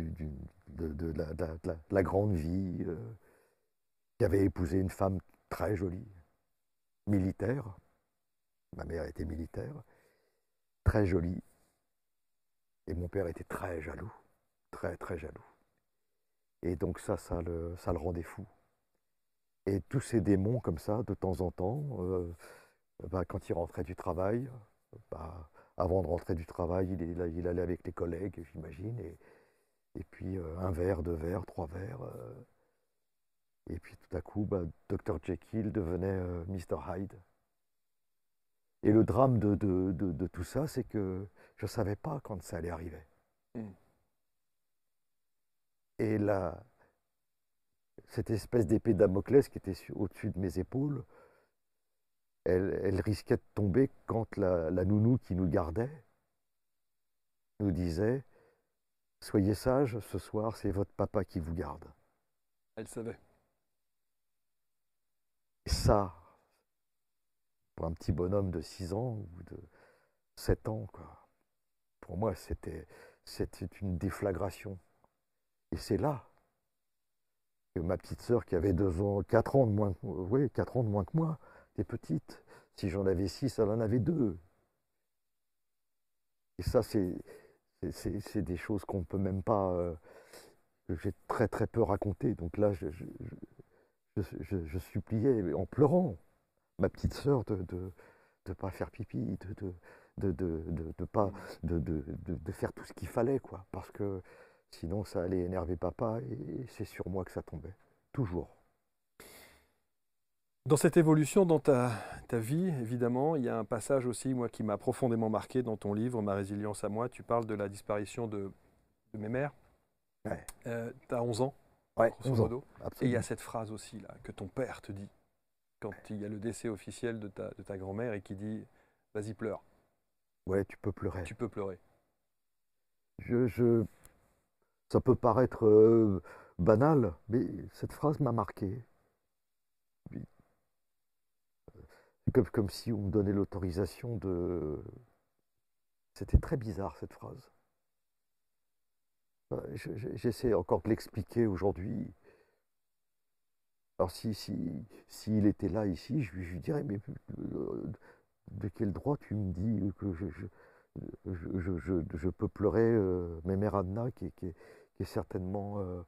Speaker 2: la, grande vie, qui avait épousé une femme très jolie, militaire Ma mère était militaire, très jolie, et mon père était très jaloux, très très jaloux. Et donc ça, ça le, rendait fou. Et tous ces démons comme ça, de temps en temps, euh, bah, quand il rentrait du travail, bah, avant de rentrer du travail, il, allait avec les collègues, j'imagine, et, puis euh, un verre, deux verres, trois verres. Euh. et puis tout à coup, bah, Dr Jekyll devenait Mr Hyde. Et le drame de, tout ça, c'est que je ne savais pas quand ça allait arriver. Mm. Et là, cette espèce d'épée Damoclès qui était au-dessus de mes épaules, elle, risquait de tomber quand la, la nounou qui nous gardait nous disait Soyez sage, ce soir, c'est votre papa qui vous garde. Elle savait. Ça, pour un petit bonhomme de 6 ans ou de 7 ans. Quoi. Pour moi, c'était une déflagration. Et c'est là que ma petite sœur, qui avait 2 ans, 4 ans de moins, oui, 4 ans moins que moi, était petite. Si j'en avais 6, elle en avait 2. Et ça, c'est des choses qu'on ne peut même pas... Euh, j'ai très très peu raconté. Donc là, je suppliais en pleurant ma petite sœur de ne pas faire pipi, de, pas, de, faire tout ce qu'il fallait, quoi. Parce que sinon, ça allait énerver papa et c'est sur moi que ça tombait. Toujours.
Speaker 1: Dans cette évolution, dans ta, vie, évidemment, il y a un passage aussi, moi, qui m'a profondément marqué dans ton livre, Ma résilience à moi. Tu parles de la disparition de, mes mères. Ouais. tu as 11 ans, ouais, 11 ans. Et il y a cette phrase aussi, là, que ton père te dit quand il y a le décès officiel de ta, grand-mère et qui dit Vas-y, pleure.
Speaker 2: Ouais, tu peux pleurer. Tu peux pleurer. Ça peut paraître euh, banal, mais cette phrase m'a marqué. comme si on me donnait l'autorisation de. C'était très bizarre cette phrase. Euh, j'essaie encore de l'expliquer aujourd'hui. Alors s'il si, si, était là ici, je lui, dirais, mais euh, de quel droit tu me dis que je, je, je peux pleurer euh, mes mères Anna, qui, qui, est certainement euh,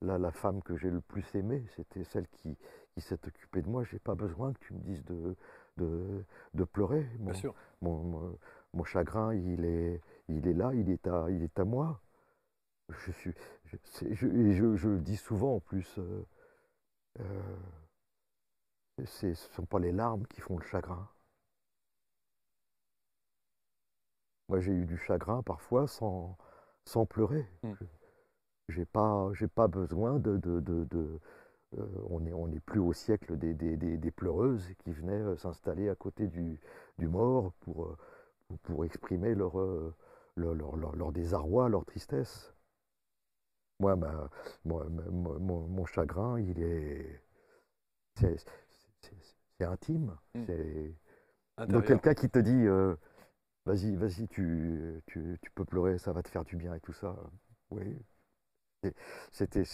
Speaker 2: la, femme que j'ai le plus aimée, c'était celle qui, qui s'est occupée de moi, j'ai pas besoin que tu me dises de, de, de pleurer. Mon, Mon, chagrin, il est, il est là, il est à, il est à moi. Je suis, je, je, je, le dis souvent en plus, euh, euh, ce ne sont pas les larmes qui font le chagrin. Moi, j'ai eu du chagrin parfois sans, pleurer. Hmm. J'ai pas, besoin de. Euh, on n'est plus au siècle des, pleureuses qui venaient euh, s'installer à côté du, mort pour, exprimer leur désarroi, leur tristesse. Moi, ben, mon, chagrin, il est. intime. Mmh. C'est. Donc quelqu'un qui te dit euh, vas-y, vas-y, tu, peux pleurer, ça va te faire du bien et tout ça. Oui. C'était,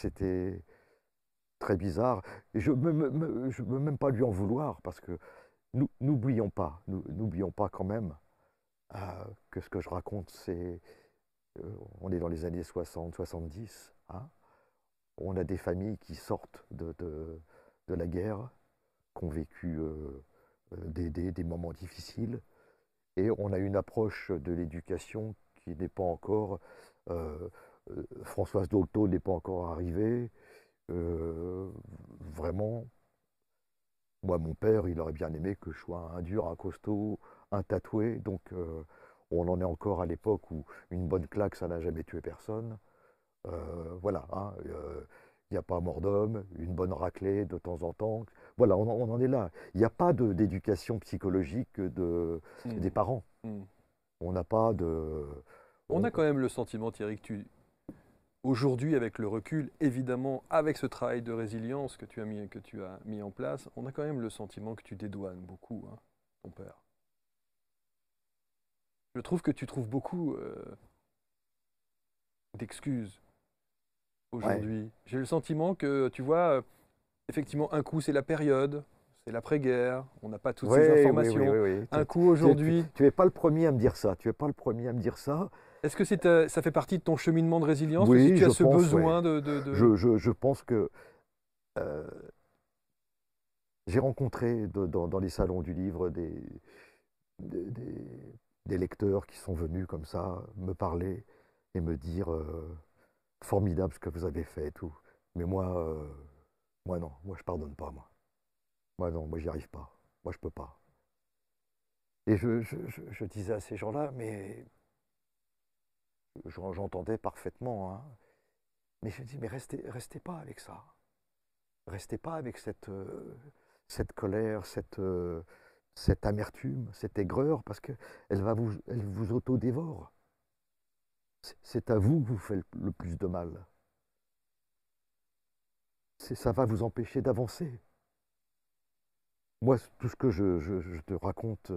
Speaker 2: très bizarre. je ne me, même pas lui en vouloir parce que n'oublions pas, n'oublions pas quand même euh, que ce que je raconte, c'est. Euh, on est dans les années 60, 70. Hein. On a des familles qui sortent de, la guerre, qui ont vécu euh, euh, des, moments difficiles, et on a une approche de l'éducation qui n'est pas encore... Euh, Françoise Dolto n'est pas encore arrivée. vraiment, moi, mon père, il aurait bien aimé que je sois un dur, un costaud, un tatoué. Donc, on en est encore à l'époque où une bonne claque, ça n'a jamais tué personne. Euh, voilà, hein, euh, il n'y a pas mort d'homme, une bonne raclée de temps en temps. Voilà, on, en est là. Il n'y a pas d'éducation psychologique hmm. des parents. Hmm. On n'a pas de.
Speaker 1: On, a quand même le sentiment, Thierry, que tu. Aujourd'hui, avec le recul, évidemment, avec ce travail de résilience que tu as mis, que tu as mis en place, on a quand même le sentiment que tu dédouanes beaucoup, hein, ton père. Je trouve que tu trouves beaucoup euh, d'excuses aujourd'hui. J'ai le sentiment que, tu vois, euh, effectivement, un coup, c'est la période, c'est l'après-guerre, on n'a pas toutes ces informations. un coup aujourd'hui.
Speaker 2: Tu n'es pas le premier à me dire ça. Tu n'es pas le premier à me dire ça.
Speaker 1: Est-ce que euh, ça fait partie de ton cheminement de résilience Oui, si tu ce besoin de.
Speaker 2: Je, pense que. Euh, j'ai rencontré dans, les salons du livre des, lecteurs qui sont venus comme ça me parler et me dire formidable ce que vous avez fait et tout. Mais moi, euh, moi non, moi je pardonne pas, moi. Moi non, moi j'y arrive pas. Moi je peux pas. Et je, disais à ces gens-là, mais j'entendais parfaitement, hein. mais je dis, mais restez, restez pas avec ça. Restez pas avec cette, euh, cette colère, cette, euh, cette amertume, cette aigreur, parce qu'elle vous, elle vous auto-dévore c'est à vous que vous faites le plus de mal. Ça va vous empêcher d'avancer. Moi, tout ce que je, te raconte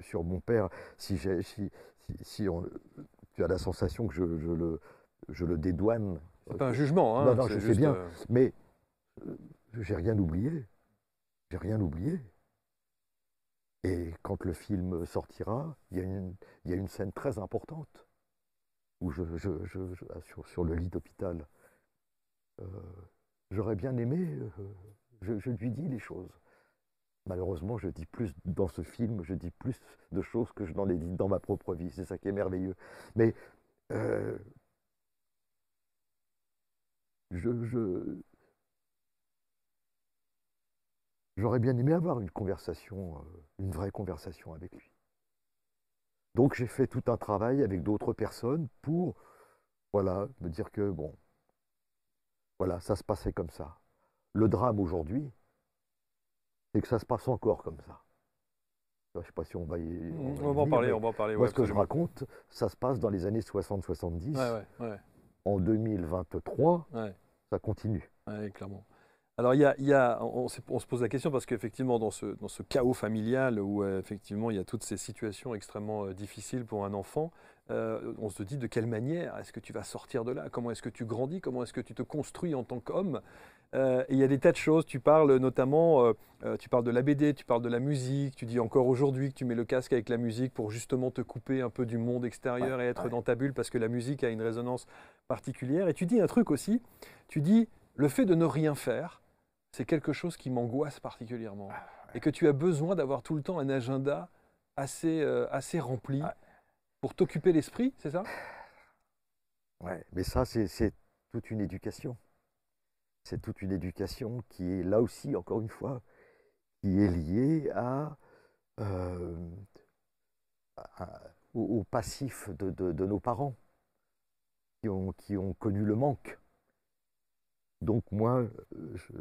Speaker 2: sur, mon père, si, tu as la sensation que je, le, dédouane. C'est pas un jugement, hein, Non, je sais bien. Euh, mais euh, j'ai rien oublié. J'ai rien oublié. Et quand le film sortira, il y, a une scène très importante je, ah, sur, le lit d'hôpital. Euh, j'aurais bien aimé, euh, je, lui dis les choses. Malheureusement, je dis plus dans ce film, je dis plus de choses que je n'en ai dit dans ma propre vie. C'est ça qui est merveilleux. Mais euh, je, j'aurais bien aimé avoir une conversation, une vraie conversation avec lui. Donc j'ai fait tout un travail avec d'autres personnes pour, voilà, me dire que, bon, voilà, ça se passait comme ça. Le drame aujourd'hui, c'est que ça se passe encore comme ça. Je ne sais pas si on va y. On, va, en parler, on va en parler. ce que je raconte, ça se passe dans les années 60-70. en 2023, ça continue.
Speaker 1: clairement. Alors, on, se pose la question parce qu'effectivement, dans ce, chaos familial où euh, effectivement il y a toutes ces situations extrêmement euh, difficiles pour un enfant, euh, on se dit de quelle manière est-ce que tu vas sortir de là Comment est-ce que tu grandis Comment est-ce que tu te construis en tant qu'homme il y a des tas de choses. Tu parles notamment, tu parles de la BD, tu parles de la musique. Tu dis encore aujourd'hui que tu mets le casque avec la musique pour justement te couper un peu du monde extérieur et être dans ta bulle parce que la musique a une résonance particulière. Et tu dis un truc aussi. Tu dis le fait de ne rien faire, c'est quelque chose qui m'angoisse particulièrement. Ah, et que tu as besoin d'avoir tout le temps un agenda assez, euh, assez rempli ah. pour t'occuper l'esprit, c'est ça
Speaker 2: Ouais, mais ça, c'est toute une éducation. C'est toute une éducation qui est là aussi, encore une fois, qui est liée à, euh, au, passif de, nos parents qui ont, qui ont connu le manque. Donc moi, je,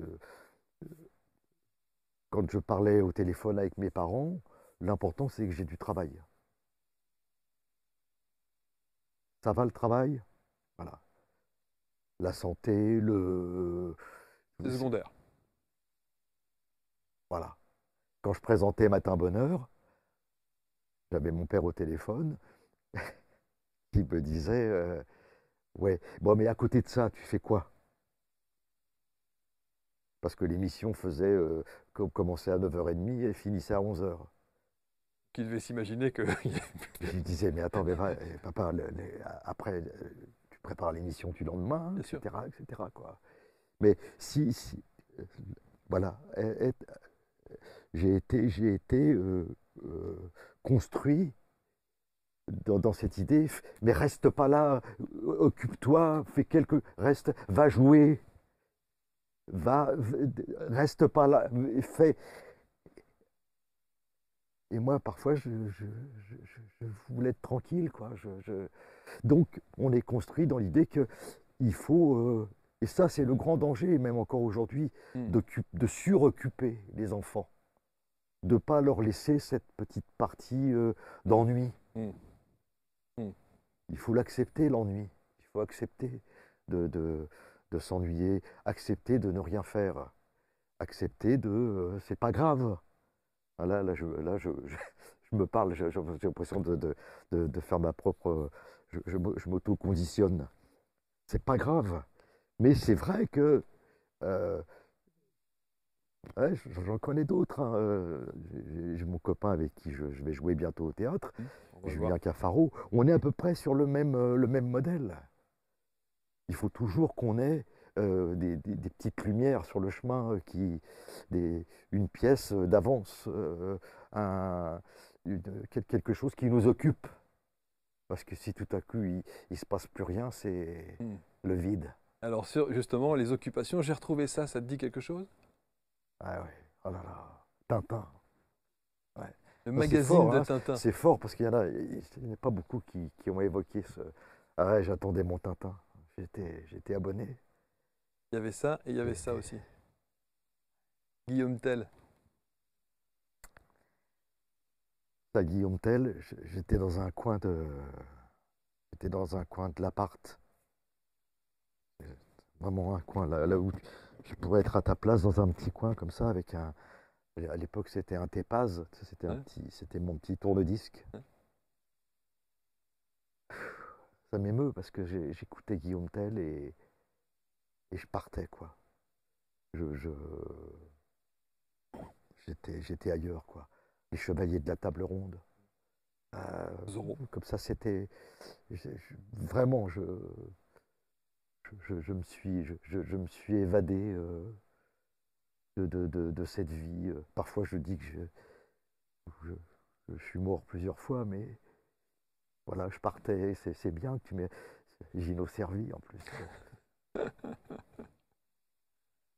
Speaker 2: quand je parlais au téléphone avec mes parents, l'important c'est que j'ai du travail. Ça va le travail Voilà. La santé, le.
Speaker 1: Le secondaire. Voilà.
Speaker 2: Quand je présentais Matin Bonheur, j'avais mon père au téléphone qui me disait euh, Ouais, bon, mais à côté de ça, tu fais quoi parce que l'émission faisait euh, commençait à 9h30 et finissait à 11h.
Speaker 1: Qui devait s'imaginer que.
Speaker 2: je disais, mais attends, eh, papa, après,
Speaker 1: euh, tu prépares l'émission
Speaker 2: du lendemain, etc., Quoi. Mais si. Euh, voilà. Eh, eh, j'ai été, j'ai été construit dans, cette idée, mais reste pas là, occupe-toi, fais quelques Reste, va jouer va, reste pas là, fait. Et moi, parfois, je, je, je, voulais être tranquille, quoi. Donc, on est construit dans l'idée que il faut. Euh, et ça, c'est le grand danger, même encore aujourd'hui, hmm. de, de suroccuper les enfants, de pas leur laisser cette petite partie euh, d'ennui. Hmm. Hmm. Il faut l'accepter l'ennui. Il faut accepter de de s'ennuyer, accepter de ne rien faire, accepter de euh, c'est pas grave. Ah, là, là, je, me parle, j'ai l'impression de, faire ma propre. Je, je m'auto-conditionne. C'est pas grave. Mais c'est vrai que. Euh, j'en connais d'autres. Hein, euh, j'ai mon copain avec qui je, vais jouer bientôt au théâtre, mmh, Julien Cafaro. On est à peu près sur le même, le même modèle il faut toujours qu'on ait euh, des, petites lumières sur le chemin, euh, qui, une pièce euh, d'avance, quelque chose qui nous occupe. Parce que si tout à coup il ne se passe plus rien, c'est hmm. le vide.
Speaker 1: Alors justement les occupations, j'ai retrouvé ça, ça te dit quelque chose Ah oui, oh là là, Tintin. Le magazine de hein. Tintin. C'est fort
Speaker 2: parce qu'il y en a, il n'y en a pas beaucoup qui, qui ont évoqué ce. Ah ouais, j'attendais mon Tintin. J'étais abonné.
Speaker 1: Il y avait ça et il y avait ça aussi. Guillaume Tell.
Speaker 2: Ça Guillaume Tell, j'étais dans un coin de. J'étais dans un coin de l'appart. Vraiment un coin là, là, où je pourrais être à ta place dans un petit coin comme ça avec un. À l'époque c'était un Tepaz, c'était un petit. C'était mon petit de disque ça m'émeut parce que j'écoutais Guillaume Tell et, je partais, quoi. Je, j'étais, j'étais ailleurs, quoi. Les chevaliers de la table ronde. Euh, comme ça, c'était vraiment, je, je, me suis, je, je me suis évadé euh, de, de, de, de, cette vie. Parfois, je dis que je, je, suis mort plusieurs fois, mais voilà, je partais, c'est bien que tu m'aies. Gino Servi en plus.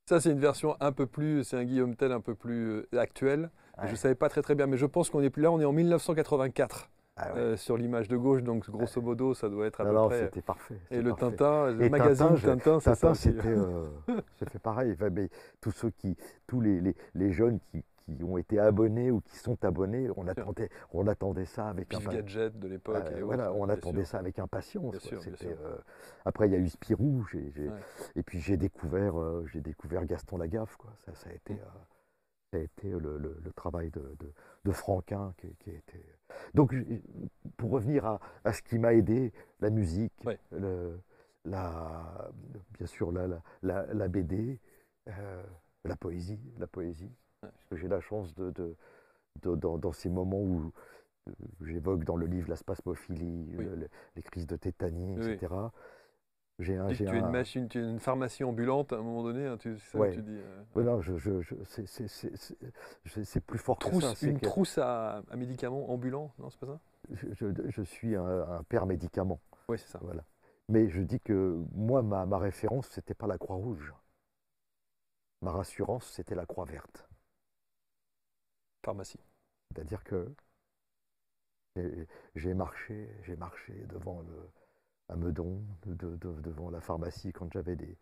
Speaker 1: Ça, c'est une version un peu plus, c'est un Guillaume Tell un peu plus euh, actuel. Je ne savais pas très très bien, mais je pense qu'on est plus là, on est en 1984. Ah euh, sur l'image de gauche, donc grosso modo, ça doit être à Alors, peu près. c'était parfait. Et le Tintin, le magazine Tintin, Tintin c'était
Speaker 2: euh, pareil. mais tous ceux qui, tous les jeunes qui, qui ont été abonnés ou qui sont abonnés, on attendait, on attendait ça avec un gadget de
Speaker 1: l'époque. Euh, voilà, on attendait ça avec impatience. Euh,
Speaker 2: après, il y a eu Spirou, et puis j'ai découvert, euh, j'ai découvert Gaston Lagaffe. Quoi. Ça, a été, mmh. ça a été le, travail de, Franquin qui, Donc, pour revenir à, ce qui m'a aidé, la musique, la, bien sûr la, la, BD, la poésie, la poésie. J'ai la chance de, dans, ces moments où euh, j'évoque dans le livre la spasmophilie, euh, les crises de tétanie, etc. J'ai tu, es une
Speaker 1: une pharmacie ambulante à un moment donné, hein, c'est tu dis. c'est plus fort que ça. Une trousse à, médicaments ambulants, non, c'est pas ça
Speaker 2: je, suis un, père médicament. Oui, c'est ça. Mais je dis que moi, ma, ma référence, c'était pas la Croix-Rouge. Ma rassurance, c'était la Croix-Verte. C'est-à-dire que j'ai marché, j'ai marché devant le, Meudon, devant la pharmacie quand j'avais des.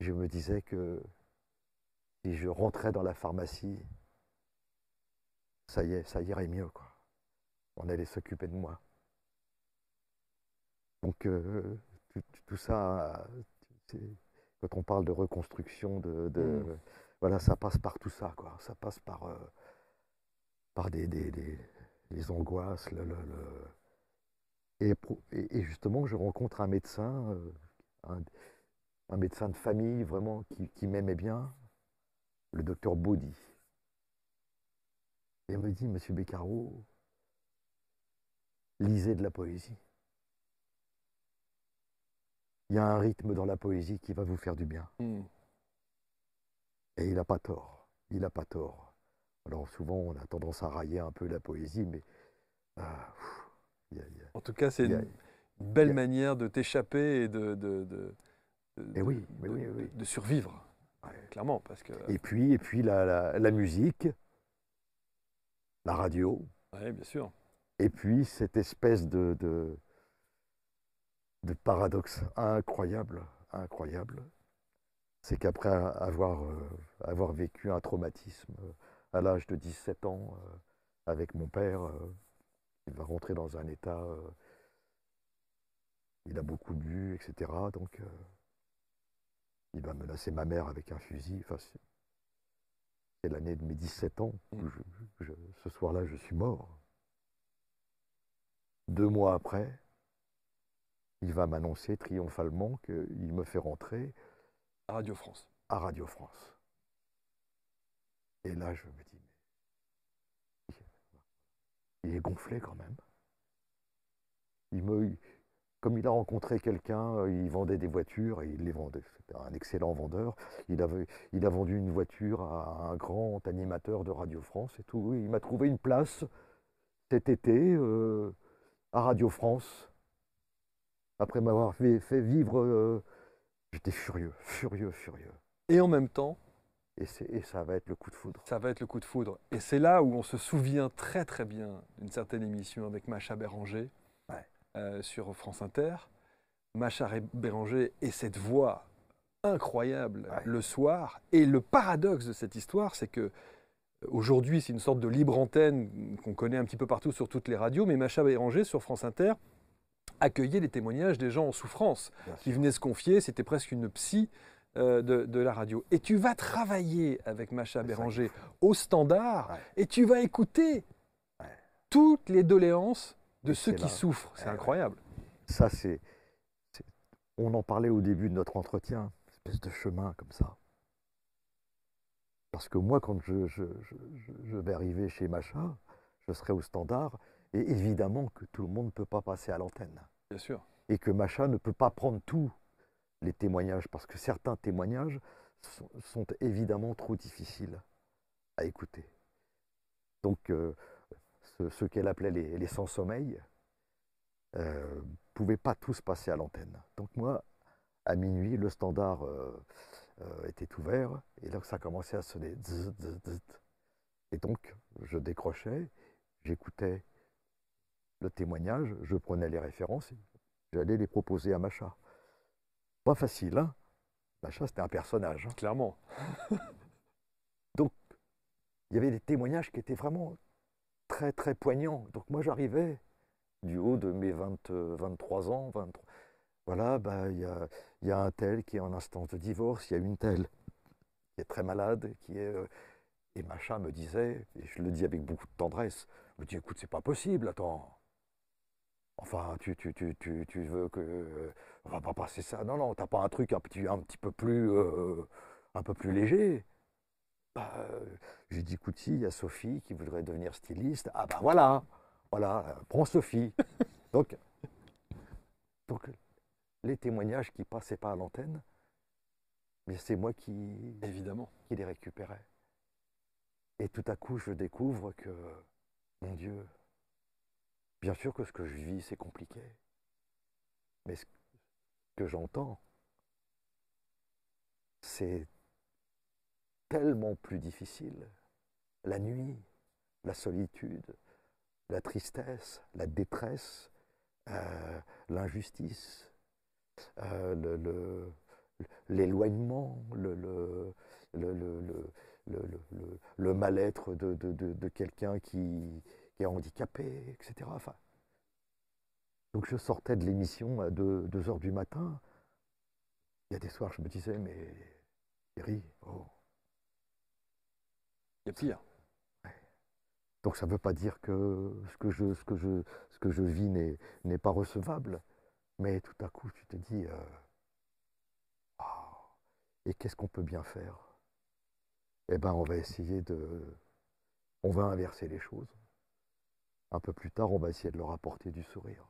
Speaker 2: Je me disais que si je rentrais dans la pharmacie, ça y est, ça irait mieux, quoi. On allait s'occuper de moi. Donc euh, tout, ça, quand on parle de reconstruction, de, mmh. voilà, ça passe par tout ça, quoi. Ça passe par euh, par des, angoisses. Le, le, Et, justement, je rencontre un médecin, euh, un, médecin de famille vraiment qui, m'aimait bien, le docteur Baudy. Et il me dit, Monsieur Beccaro, lisez de la poésie. Il y a un rythme dans la poésie qui va vous faire du bien. Hmm. Et il n'a pas tort. Il n'a pas tort. Alors souvent, on a tendance à railler un peu la poésie, mais... Ah,
Speaker 1: en tout cas, c'est une, belle manière de t'échapper et de, et eh oui, de, survivre, clairement. Parce que... Et
Speaker 2: puis, et puis la, la, musique, la radio. Oui, bien sûr. Et puis cette espèce de, de, paradoxe incroyable, incroyable, c'est qu'après avoir euh, vécu un traumatisme, à l'âge de 17 ans euh, avec mon père. Euh, il va rentrer dans un état. Euh, il a beaucoup bu, etc. Donc il va menacer ma mère avec un fusil. Enfin, c'est l'année de mes 17 ans. Mmh. ce soir-là, je suis mort. Deux mois après, il va m'annoncer triomphalement qu'il me fait rentrer à Radio France. À Radio France. Et là, je me dis, il est gonflé quand même. Il me... Comme il a rencontré quelqu'un, euh, il vendait des voitures et il les vendait. C'était un excellent vendeur. Il, il a vendu une voiture à un grand animateur de Radio France et tout. Il m'a trouvé une place cet été euh, à Radio France. Après m'avoir fait, vivre,
Speaker 1: euh, j'étais furieux, furieux, furieux. Et en même temps, et, ça va être le coup de foudre. Ça va être le coup de foudre. Et c'est là où on se souvient très très bien d'une certaine émission avec Macha Béranger euh, sur France Inter. Macha Béranger et cette voix incroyable le soir. Et le paradoxe de cette histoire, c'est que euh, aujourd'hui, c'est une sorte de libre antenne qu'on connaît un petit peu partout sur toutes les radios, mais Macha Béranger sur France Inter accueillait les témoignages des gens en souffrance qui venaient se confier. C'était presque une psy euh, de, la radio. Et tu vas travailler avec Macha Béranger au standard et tu vas écouter toutes les doléances de ceux qui souffrent.
Speaker 2: C'est eh incroyable. Ça, c'est. On en parlait au début de notre entretien, une espèce de chemin comme ça. Parce que moi, quand je, je vais arriver chez Macha, je serai au standard. Et évidemment que tout le monde ne peut pas passer à l'antenne. Bien sûr. Et que Macha ne peut pas prendre tout les témoignages, parce que certains témoignages sont, évidemment trop difficiles à écouter. Donc, euh, ce, qu'elle appelait les, sans-sommeil ne euh, pouvaient pas tous passer à l'antenne. Donc, moi, à minuit, le standard euh, était ouvert, et là, ça commençait à sonner. Et donc, je décrochais, j'écoutais le témoignage, je prenais les références, j'allais les proposer à Macha. Pas facile, hein Macha, c'était un personnage. Hein. Clairement. Donc, il y avait des témoignages qui étaient vraiment très, très poignants. Donc, moi, j'arrivais du haut de mes 20, 23 euh, ans, 23. Voilà, bah, il y, a, a, un tel qui est en instance de divorce, il y a une telle qui est très malade, qui est. Euh, et machin me disait, et je le dis avec beaucoup de tendresse, me dit écoute, c'est pas possible, attends, Enfin, tu, tu, tu, tu, veux que. Euh, on va pas passer ça. Non, non, t'as pas un truc un petit, peu plus. Euh, un peu plus léger. Bah, euh, j'ai dit, écoute, il y a Sophie qui voudrait devenir styliste. Ah bah voilà, voilà, prends Sophie. donc, donc, les témoignages qui passaient pas à l'antenne, c'est moi qui, Évidemment. qui les récupérais. Et tout à coup, je découvre que, mon Dieu, Bien sûr que ce que je vis, c'est compliqué. Mais ce que j'entends, c'est tellement plus difficile. La nuit, la solitude, la tristesse, la détresse, l'injustice, l'éloignement, le, mal-être de quelqu'un qui, qui est handicapé, etc. donc je sortais de l'émission à 2, heures du matin. Il y a des soirs, je me disais, mais Thierry, oh. Il y a pire. Donc ça ne veut pas dire que ce que je, vis n'est pas recevable. Mais tout à coup, tu te dis, euh, ah, et qu'est-ce qu'on peut bien faire Eh bien, on va essayer de... On va inverser les choses un peu plus tard, on va essayer de leur apporter du sourire.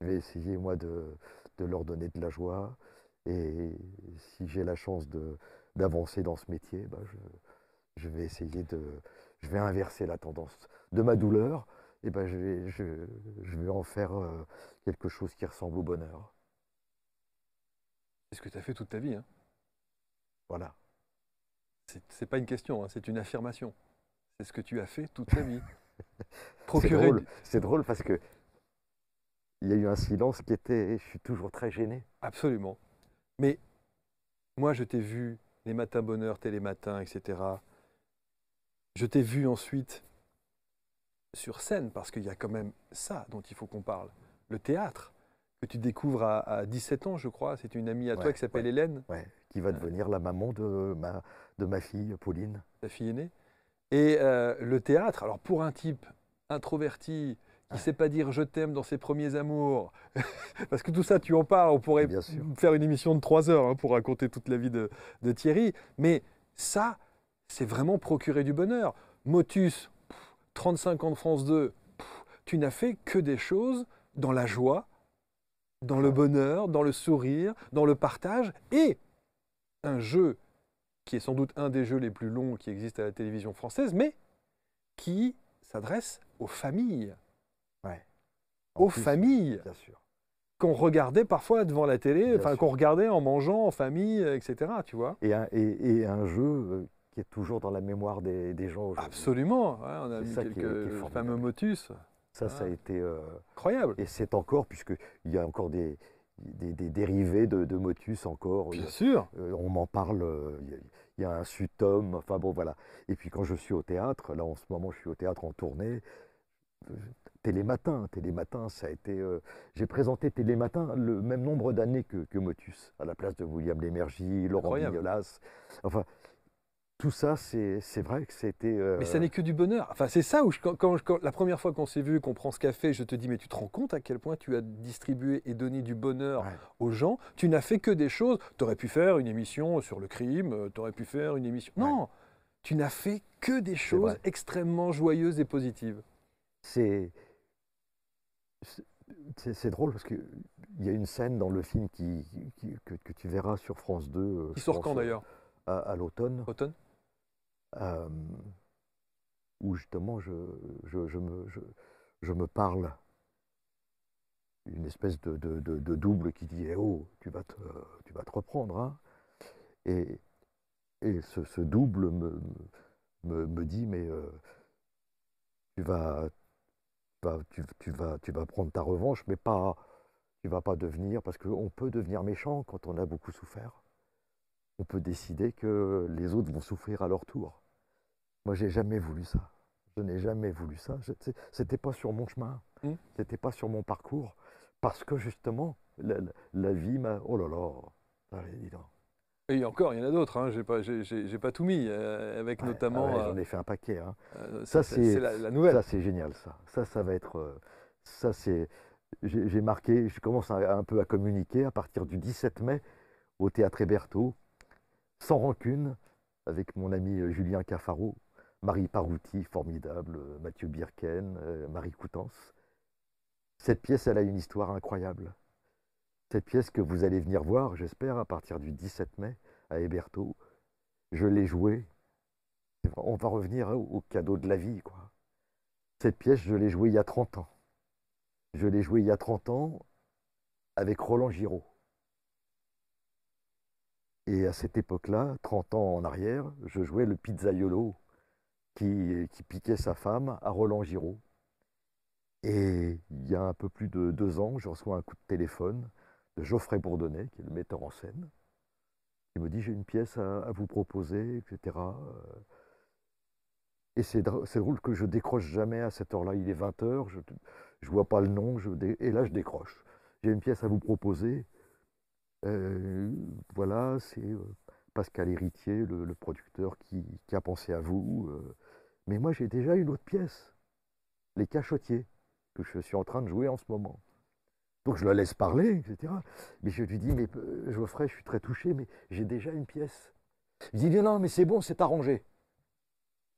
Speaker 2: Je vais essayer, moi, de, leur donner de la joie. Et si j'ai la chance d'avancer dans ce métier, bah, je, vais essayer de... Je vais inverser la tendance de ma douleur. Et bah, je, vais, je, en faire euh, quelque chose qui ressemble au bonheur.
Speaker 1: C'est ce que tu as fait toute ta vie. Hein voilà. C'est pas une question, hein. c'est une affirmation. C'est ce que tu as fait toute ta vie.
Speaker 2: C'est drôle, parce que il y a eu un silence qui était, je suis toujours très gêné.
Speaker 1: Absolument. Mais moi, je t'ai vu les matins bonheur, télématins, etc. Je t'ai vu ensuite sur scène, parce qu'il y a quand même ça dont il faut qu'on parle, le théâtre, que tu découvres à, 17 ans, je crois. C'est une amie à toi qui s'appelle Hélène.
Speaker 2: qui va euh. devenir la maman de ma, de ma fille,
Speaker 1: Pauline. Ta fille aînée et euh, le théâtre, alors pour un type introverti, qui ne sait pas dire je t'aime dans ses premiers amours, parce que tout ça, tu en parles, on pourrait faire une émission de trois heures hein, pour raconter toute la vie de, Thierry, mais ça, c'est vraiment procurer du bonheur. Motus, 35 ans de France 2, tu n'as fait que des choses dans la joie, dans le bonheur, dans le sourire, dans le partage, et un jeu qui est sans doute un des jeux les plus longs qui existent à la télévision française, mais qui s'adresse aux familles. Ouais. Aux familles. Bien sûr. Qu'on regardait parfois devant la télé, enfin qu'on regardait en mangeant, en famille, etc. Tu vois.
Speaker 2: Et un, et, un jeu euh, qui est toujours dans la mémoire des, gens aujourd'hui. Absolument, on a quelques qui est, fameux motus. Ça, ça a ah. été euh, incroyable. Et c'est encore, puisqu'il y a encore des, des, dérivés de, Motus encore. Bien sûr. Euh, on m'en parle. Euh, il y, a un Sutom. Enfin bon, voilà. Et puis quand je suis au théâtre, là en ce moment, je suis au théâtre en tournée. Euh, Télématin, Télématin, ça a été. J'ai présenté Télématin le même nombre d'années que, Motus, à la place de William Lémergie, Laurent Mignolas. Enfin, tout ça, c'est vrai que c'était. Euh, mais ça n'est
Speaker 1: que du bonheur. Enfin, c'est ça où, quand, la première fois qu'on s'est vu, qu'on prend ce café, je te dis, mais tu te rends compte à quel point tu as distribué et donné du bonheur aux gens. Tu n'as fait que des choses. Tu aurais pu faire une émission sur le crime, euh, tu aurais pu faire une émission. Non Tu n'as fait que des choses extrêmement joyeuses et positives. C'est.
Speaker 2: C'est drôle parce qu'il y a une scène dans le film que, tu verras sur France 2. Euh, qui sort quand d'ailleurs à l'automne. Automne euh, où justement je, me, parle une espèce de, double qui dit eh oh, tu vas te, reprendre. Hein. Et, ce, double me, dit mais euh, tu, vas, tu vas prendre ta revanche, mais pas, tu vas pas devenir, parce qu'on peut devenir méchant quand on a beaucoup souffert. On peut décider que les autres vont souffrir à leur tour. Moi, j'ai jamais voulu ça. Je n'ai jamais voulu ça. C'était pas sur mon chemin. Mmh. C'était pas sur mon parcours. Parce que justement, la, vie m'a. Oh là là ah,
Speaker 1: Et encore, il y en a d'autres. Hein. J'ai pas, j'ai, pas tout mis euh, avec notamment. Euh, j'en ai fait
Speaker 2: un paquet. Hein. Euh, ça, c'est, la, nouvelle. Ça c'est génial. Ça, ça, ça va être. ça c'est. J'ai, marqué. Je commence un, peu à communiquer à partir du 17 mai au théâtre Héberto, sans rancune, avec mon ami Julien Caffaro, Marie Parouti, formidable, euh, Mathieu Birken, euh, Marie Coutance. Cette pièce, elle a une histoire incroyable. Cette pièce que vous allez venir voir, j'espère, à partir du 17 mai à Héberto, je l'ai jouée. On va revenir au cadeau de la vie, quoi. Cette pièce, je l'ai jouée il y a 30 ans. Je l'ai jouée il y a 30 ans avec Roland Giraud. Et à cette époque-là, 30 ans en arrière, je jouais le pizzaiolo qui, piquait sa femme à Roland Giraud. Et il y a un peu plus de deux ans, je reçois un coup de téléphone de Geoffrey Bourdonnais, qui est le metteur en scène, Il me dit j'ai une pièce à, vous proposer, etc. Et c'est drôle que je décroche jamais à cette heure-là. Il est 20h, je ne vois pas le nom, et là je décroche. J'ai une pièce à vous proposer. Euh, voilà, c'est euh, Pascal Héritier, le, producteur qui, a pensé à vous. Euh, mais moi, j'ai déjà une autre pièce, les cachotiers, que je suis en train de jouer en ce moment. Donc je la laisse parler, etc. Mais je lui dis, mais euh, Geoffrey, je suis très touché, mais j'ai déjà une pièce. Il dit, non, non, mais c'est bon, c'est arrangé.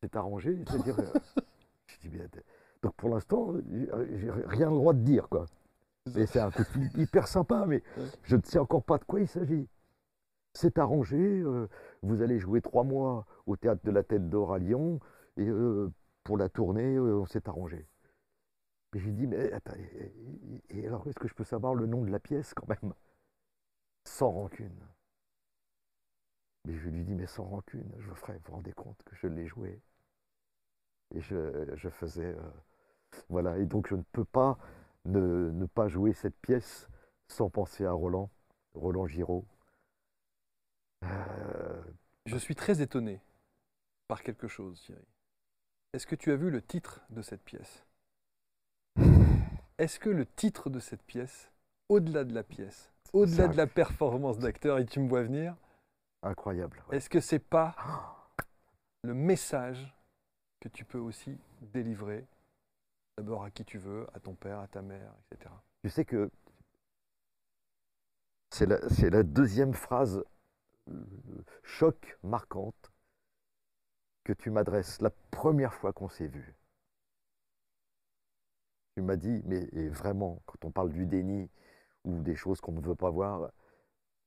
Speaker 2: C'est arrangé, c'est-à-dire... Euh, je dis, bien. Donc pour l'instant, j'ai rien le droit de dire, quoi. Mais c'est un truc hyper sympa, mais je ne sais encore pas de quoi il s'agit. C'est arrangé, euh, vous allez jouer trois mois au théâtre de la Tête d'Or à Lyon, et euh, pour la tournée, euh, on s'est arrangé. mais j'ai dit, mais attends, alors est-ce que je peux savoir le nom de la pièce quand même Sans rancune. Mais je lui dis, mais sans rancune, je ferai, vous vous rendez compte que je l'ai joué. Et je, faisais. Euh, voilà, et donc je ne peux pas ne, pas jouer cette pièce sans penser à Roland,
Speaker 1: Roland Giraud. je suis très étonné par quelque chose, Thierry. Est-ce que tu as vu le titre de cette pièce Est-ce que le titre de cette pièce, au-delà de la pièce, au-delà de la performance d'acteur, et tu me vois venir Incroyable. Est-ce que c'est pas ah. le message que tu peux aussi délivrer d'abord à qui tu veux, à ton père, à ta mère, etc.
Speaker 2: Tu sais que c'est la, deuxième phrase euh, choc marquante que tu m'adresses la première fois qu'on s'est vu. Tu m'as dit, mais et vraiment, quand on parle du déni ou des choses qu'on ne veut pas voir,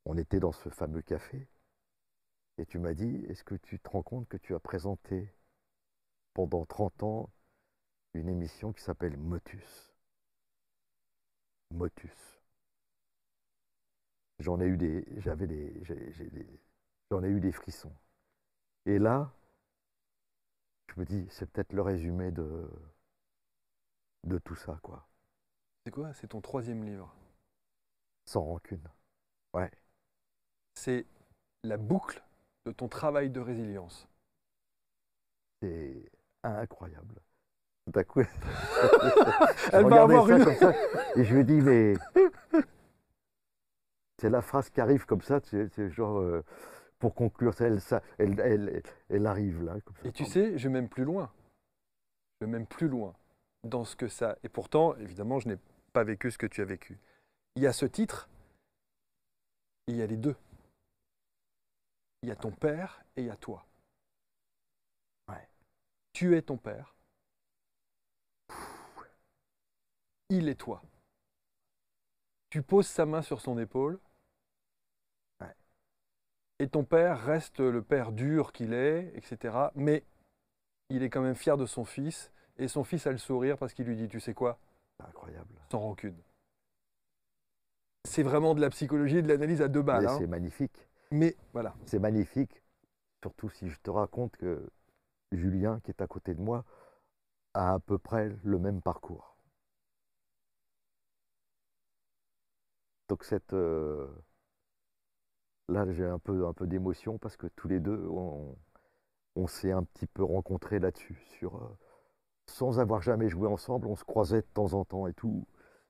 Speaker 2: on était dans ce fameux café, et tu m'as dit, est-ce que tu te rends compte que tu as présenté pendant 30 ans une émission qui s'appelle Motus Motus. J'en ai eu des, j'avais des, j'en ai eu des frissons. Et là, je me dis, c'est peut-être le résumé de, tout ça, quoi.
Speaker 1: C'est quoi C'est ton troisième livre Sans rancune. Ouais. C'est la boucle de ton travail de résilience. C'est incroyable.
Speaker 2: Tout à coup, elle m'a avoir ça comme ça, et je me dis, mais c'est la phrase qui arrive comme ça, c'est genre. Euh, pour conclure. Elle, ça, elle,
Speaker 1: arrive là. Et tu sais, je m'aime plus loin. Je m'aime plus loin dans ce que ça. Et pourtant, évidemment, je n'ai pas vécu ce que tu as vécu. Il y a ce titre, il y a les deux. Il y a ton père et il y a toi. Ouais. Tu es ton père. Il est toi. Tu poses sa main sur son épaule et ton père reste le père dur qu'il est, etc. Mais il est quand même fier de son fils, et son fils a le sourire parce qu'il lui dit, tu sais quoi Incroyable. Sans rancune. C'est vraiment de la psychologie, de l'analyse à deux balles. Hein. C'est
Speaker 2: magnifique.
Speaker 1: Mais voilà.
Speaker 2: C'est magnifique, surtout si je te raconte que Julien, qui est à côté de moi, a à peu près le même parcours. Donc cette... Euh, là j'ai un peu, un peu d'émotion parce que tous les deux, on, s'est un petit peu rencontrés là-dessus. Euh, sans avoir jamais joué ensemble, on se croisait de temps en temps et tout.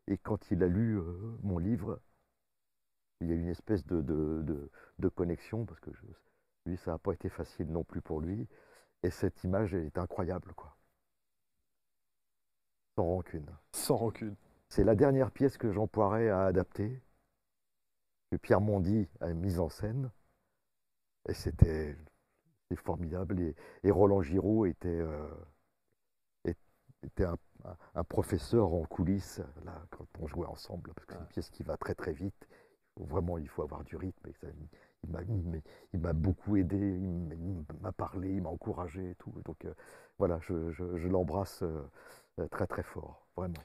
Speaker 2: Et quand il a lu euh, mon livre, il y a eu une espèce de, connexion parce que lui, ça n'a pas été facile non plus pour lui. Et cette image, elle est incroyable, quoi. Sans rancune. Sans rancune. C'est la dernière pièce que Jean Poiret a adaptée. Pierre Mondy a mis en scène. Et c'était formidable. Et, Roland Giraud était, euh, était un, professeur en coulisses, là, quand on jouait ensemble, parce que c'est une pièce qui va très très vite. Vraiment, il faut avoir du rythme. Et il m'a beaucoup aidé, il m'a parlé, il m'a encouragé tout. Donc euh, voilà, je, l'embrasse euh, très très fort, vraiment.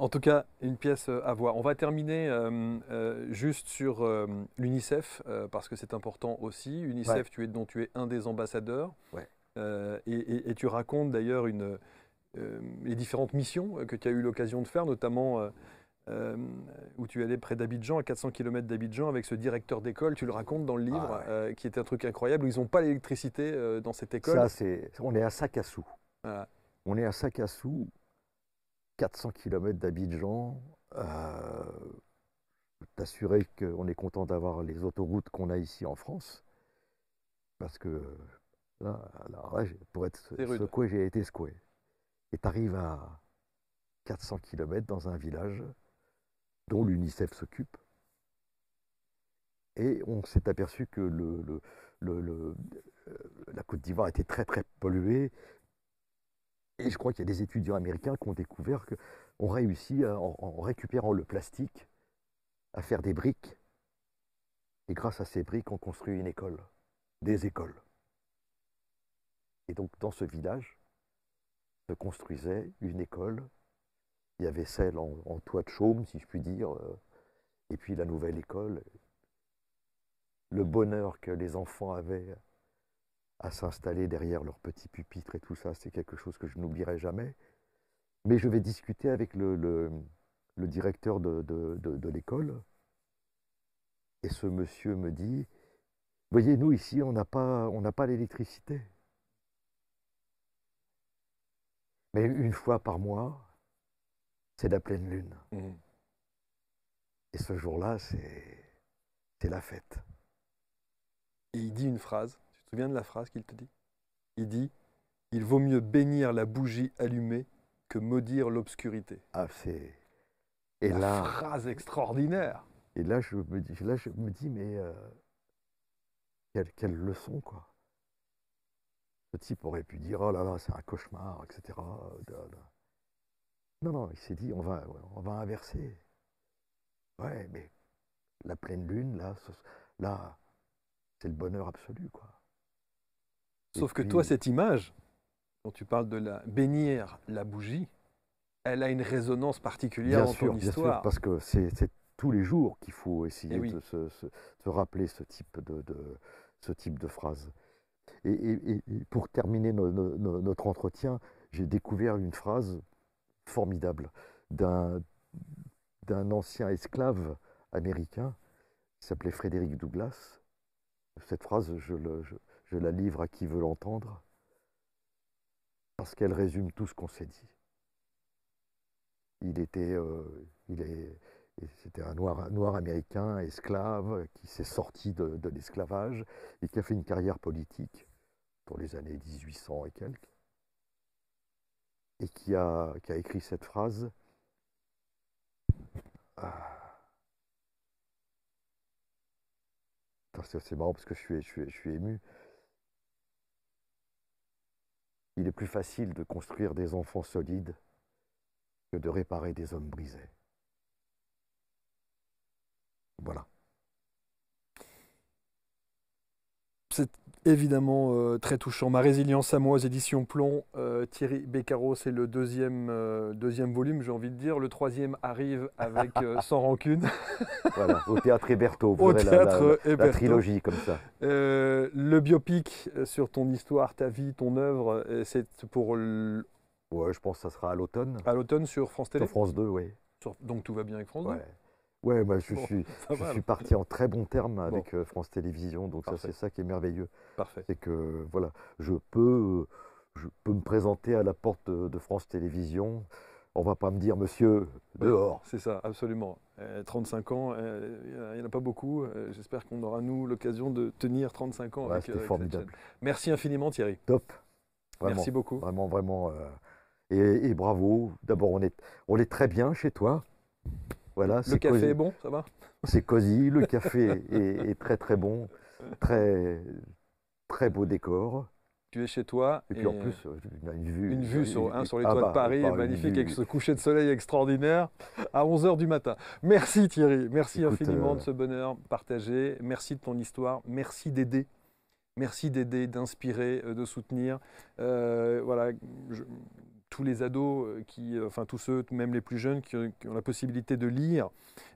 Speaker 1: En tout cas, une pièce euh, à voir. On va terminer euh, euh, juste sur l'UNICEF, parce que c'est important aussi. UNICEF, tu es, dont tu es un des ambassadeurs. Et, tu racontes d'ailleurs les différentes missions que tu as eu l'occasion de faire, notamment où tu allais près d'Abidjan, à 400 km d'Abidjan, avec ce directeur d'école, tu le racontes dans le ah livre, qui était un truc incroyable, où ils n'ont pas l'électricité dans cette école. Ça,
Speaker 2: c'est... On est à Sakassou. Ah. On est à Sakassou, 400 km d'Abidjan. Euh, T'assurer qu'on est content d'avoir les autoroutes qu'on a ici en France. Parce que là, pour être secoué, j'ai été secoué. Et t'arrives à 400 km dans un village dont l'UNICEF s'occupe. Et on s'est aperçu que euh, la Côte d'Ivoire était très très polluée, et je crois qu'il y a des étudiants américains qui ont découvert qu'on réussit en, récupérant le plastique à faire des briques. Et grâce à ces briques, on construit une école, des écoles. Et donc dans ce village se construisait une école. Il y avait celle en toit de chaume, si je puis dire, euh, et puis la nouvelle école. Le bonheur que les enfants avaient à s'installer derrière leur petit pupitre et tout ça, c'est quelque chose que je n'oublierai jamais. Mais je vais discuter avec le, le, directeur de, de, l'école. Et ce monsieur me dit, voyez, nous ici, on n'a pas, on pas l'électricité. Mais une fois par mois,
Speaker 1: c'est la pleine lune. Mmh. Et ce jour-là, c'est la fête. Et il dit une phrase tu te souviens de la phrase qu'il te dit Il dit Il vaut mieux bénir la bougie allumée que maudire l'obscurité. Ah, c'est. Et la phrase extraordinaire
Speaker 2: Et là, je me dis, là, je me dis mais. Euh, quelle, leçon, quoi Ce type aurait pu dire Oh là là, c'est un cauchemar, etc. Euh, non, non, il s'est dit on va, on va inverser. Ouais, mais la pleine lune, là,
Speaker 1: là c'est le bonheur absolu, quoi. Sauf que toi, cette image, quand tu parles de la bénir la bougie, elle a une résonance particulière bien dans sûr, ton bien Sûr, parce
Speaker 2: que c'est tous les jours qu'il faut essayer eh de se, rappeler ce type de, ce type de phrase. Et, pour terminer notre entretien, j'ai découvert une phrase formidable d'un ancien esclave américain qui s'appelait Frédéric Douglas. Cette phrase, je, le, je, je la livre à qui veut l'entendre, parce qu'elle résume tout ce qu'on s'est dit. Il était, euh, il est, c'était un noir, noir, américain, esclave, qui s'est sorti de, l'esclavage et qui a fait une carrière politique pour les années 1800 et quelques, et qui a, qui a écrit cette phrase. Euh, c'est marrant parce que je suis, je suis ému. Il est plus facile de construire des enfants solides que de réparer des hommes brisés. Voilà
Speaker 1: évidemment euh, très touchant. Ma résilience à moi aux éditions Plomb, euh, Thierry Beccaro, c'est le deuxième, euh, deuxième volume, j'ai envie de dire. Le troisième arrive avec Sans rancune. voilà, au théâtre Héberto, au la, trilogie comme ça. le biopic sur ton histoire, ta vie, ton œuvre, c'est pour. Ouais, je pense que ça sera à l'automne. À l'automne sur France Télé Sur France 2, oui. Donc tout va bien avec France 2
Speaker 2: Ouais, moi bah, je, suis, je suis parti en très bon terme avec euh, France Télévisions, donc ça c'est ça qui est merveilleux. Parfait. C'est que voilà, je peux, je peux me présenter à la porte de, France Télévisions. On va pas me dire monsieur dehors.
Speaker 1: C'est ça, absolument. 35 euh, ans, euh, il n'y en a pas beaucoup. J'espère qu'on aura nous l'occasion de tenir 35 ans avec, formidable. Merci infiniment Thierry. Top. Merci
Speaker 2: beaucoup. Vraiment, vraiment. Et, et, bravo. D'abord, on est, on est très bien chez toi le café est bon, ça va C'est cosy, le café est, très très bon, très, très beau décor.
Speaker 1: Tu es chez toi. Et, puis en plus, euh, une vue. Une vue euh, sur, hein, sur ah les toits de bah, Paris magnifique avec ce coucher de soleil extraordinaire à 11h du matin. Merci Thierry, merci infiniment de euh, ce bonheur partagé, merci de ton histoire, merci d'aider. Merci d'aider, d'inspirer, de soutenir. voilà, tous les ados, euh, qui, euh, enfin tous ceux, même les plus jeunes, qui, ont la possibilité de lire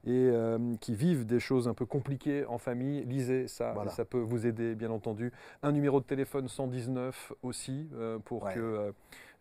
Speaker 1: et euh, qui vivent des choses un peu compliquées en famille, lisez ça, ça peut vous aider bien entendu. Un numéro de téléphone 119 aussi, pour que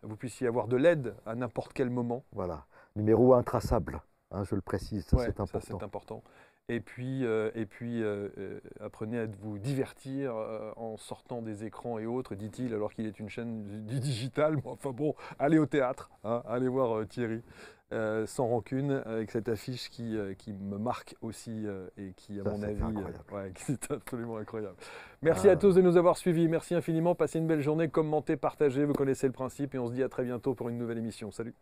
Speaker 1: vous puissiez avoir de l'aide à n'importe quel moment. Voilà,
Speaker 2: numéro intraçable, hein, je le précise, Ça, c'est important.
Speaker 1: Et puis, euh, et puis euh, euh, apprenez à vous divertir en sortant des écrans et autres, dit-il, alors qu'il est une chaîne du, digital. enfin bon, allez au théâtre, hein, allez voir Thierry, sans rancune, avec cette affiche qui, me marque aussi et qui, à mon avis, c'est absolument incroyable. Merci ah. à tous de nous avoir suivis, merci infiniment, passez une belle journée, commentez, partagez, vous connaissez le principe et on se dit à très bientôt pour une nouvelle émission. Salut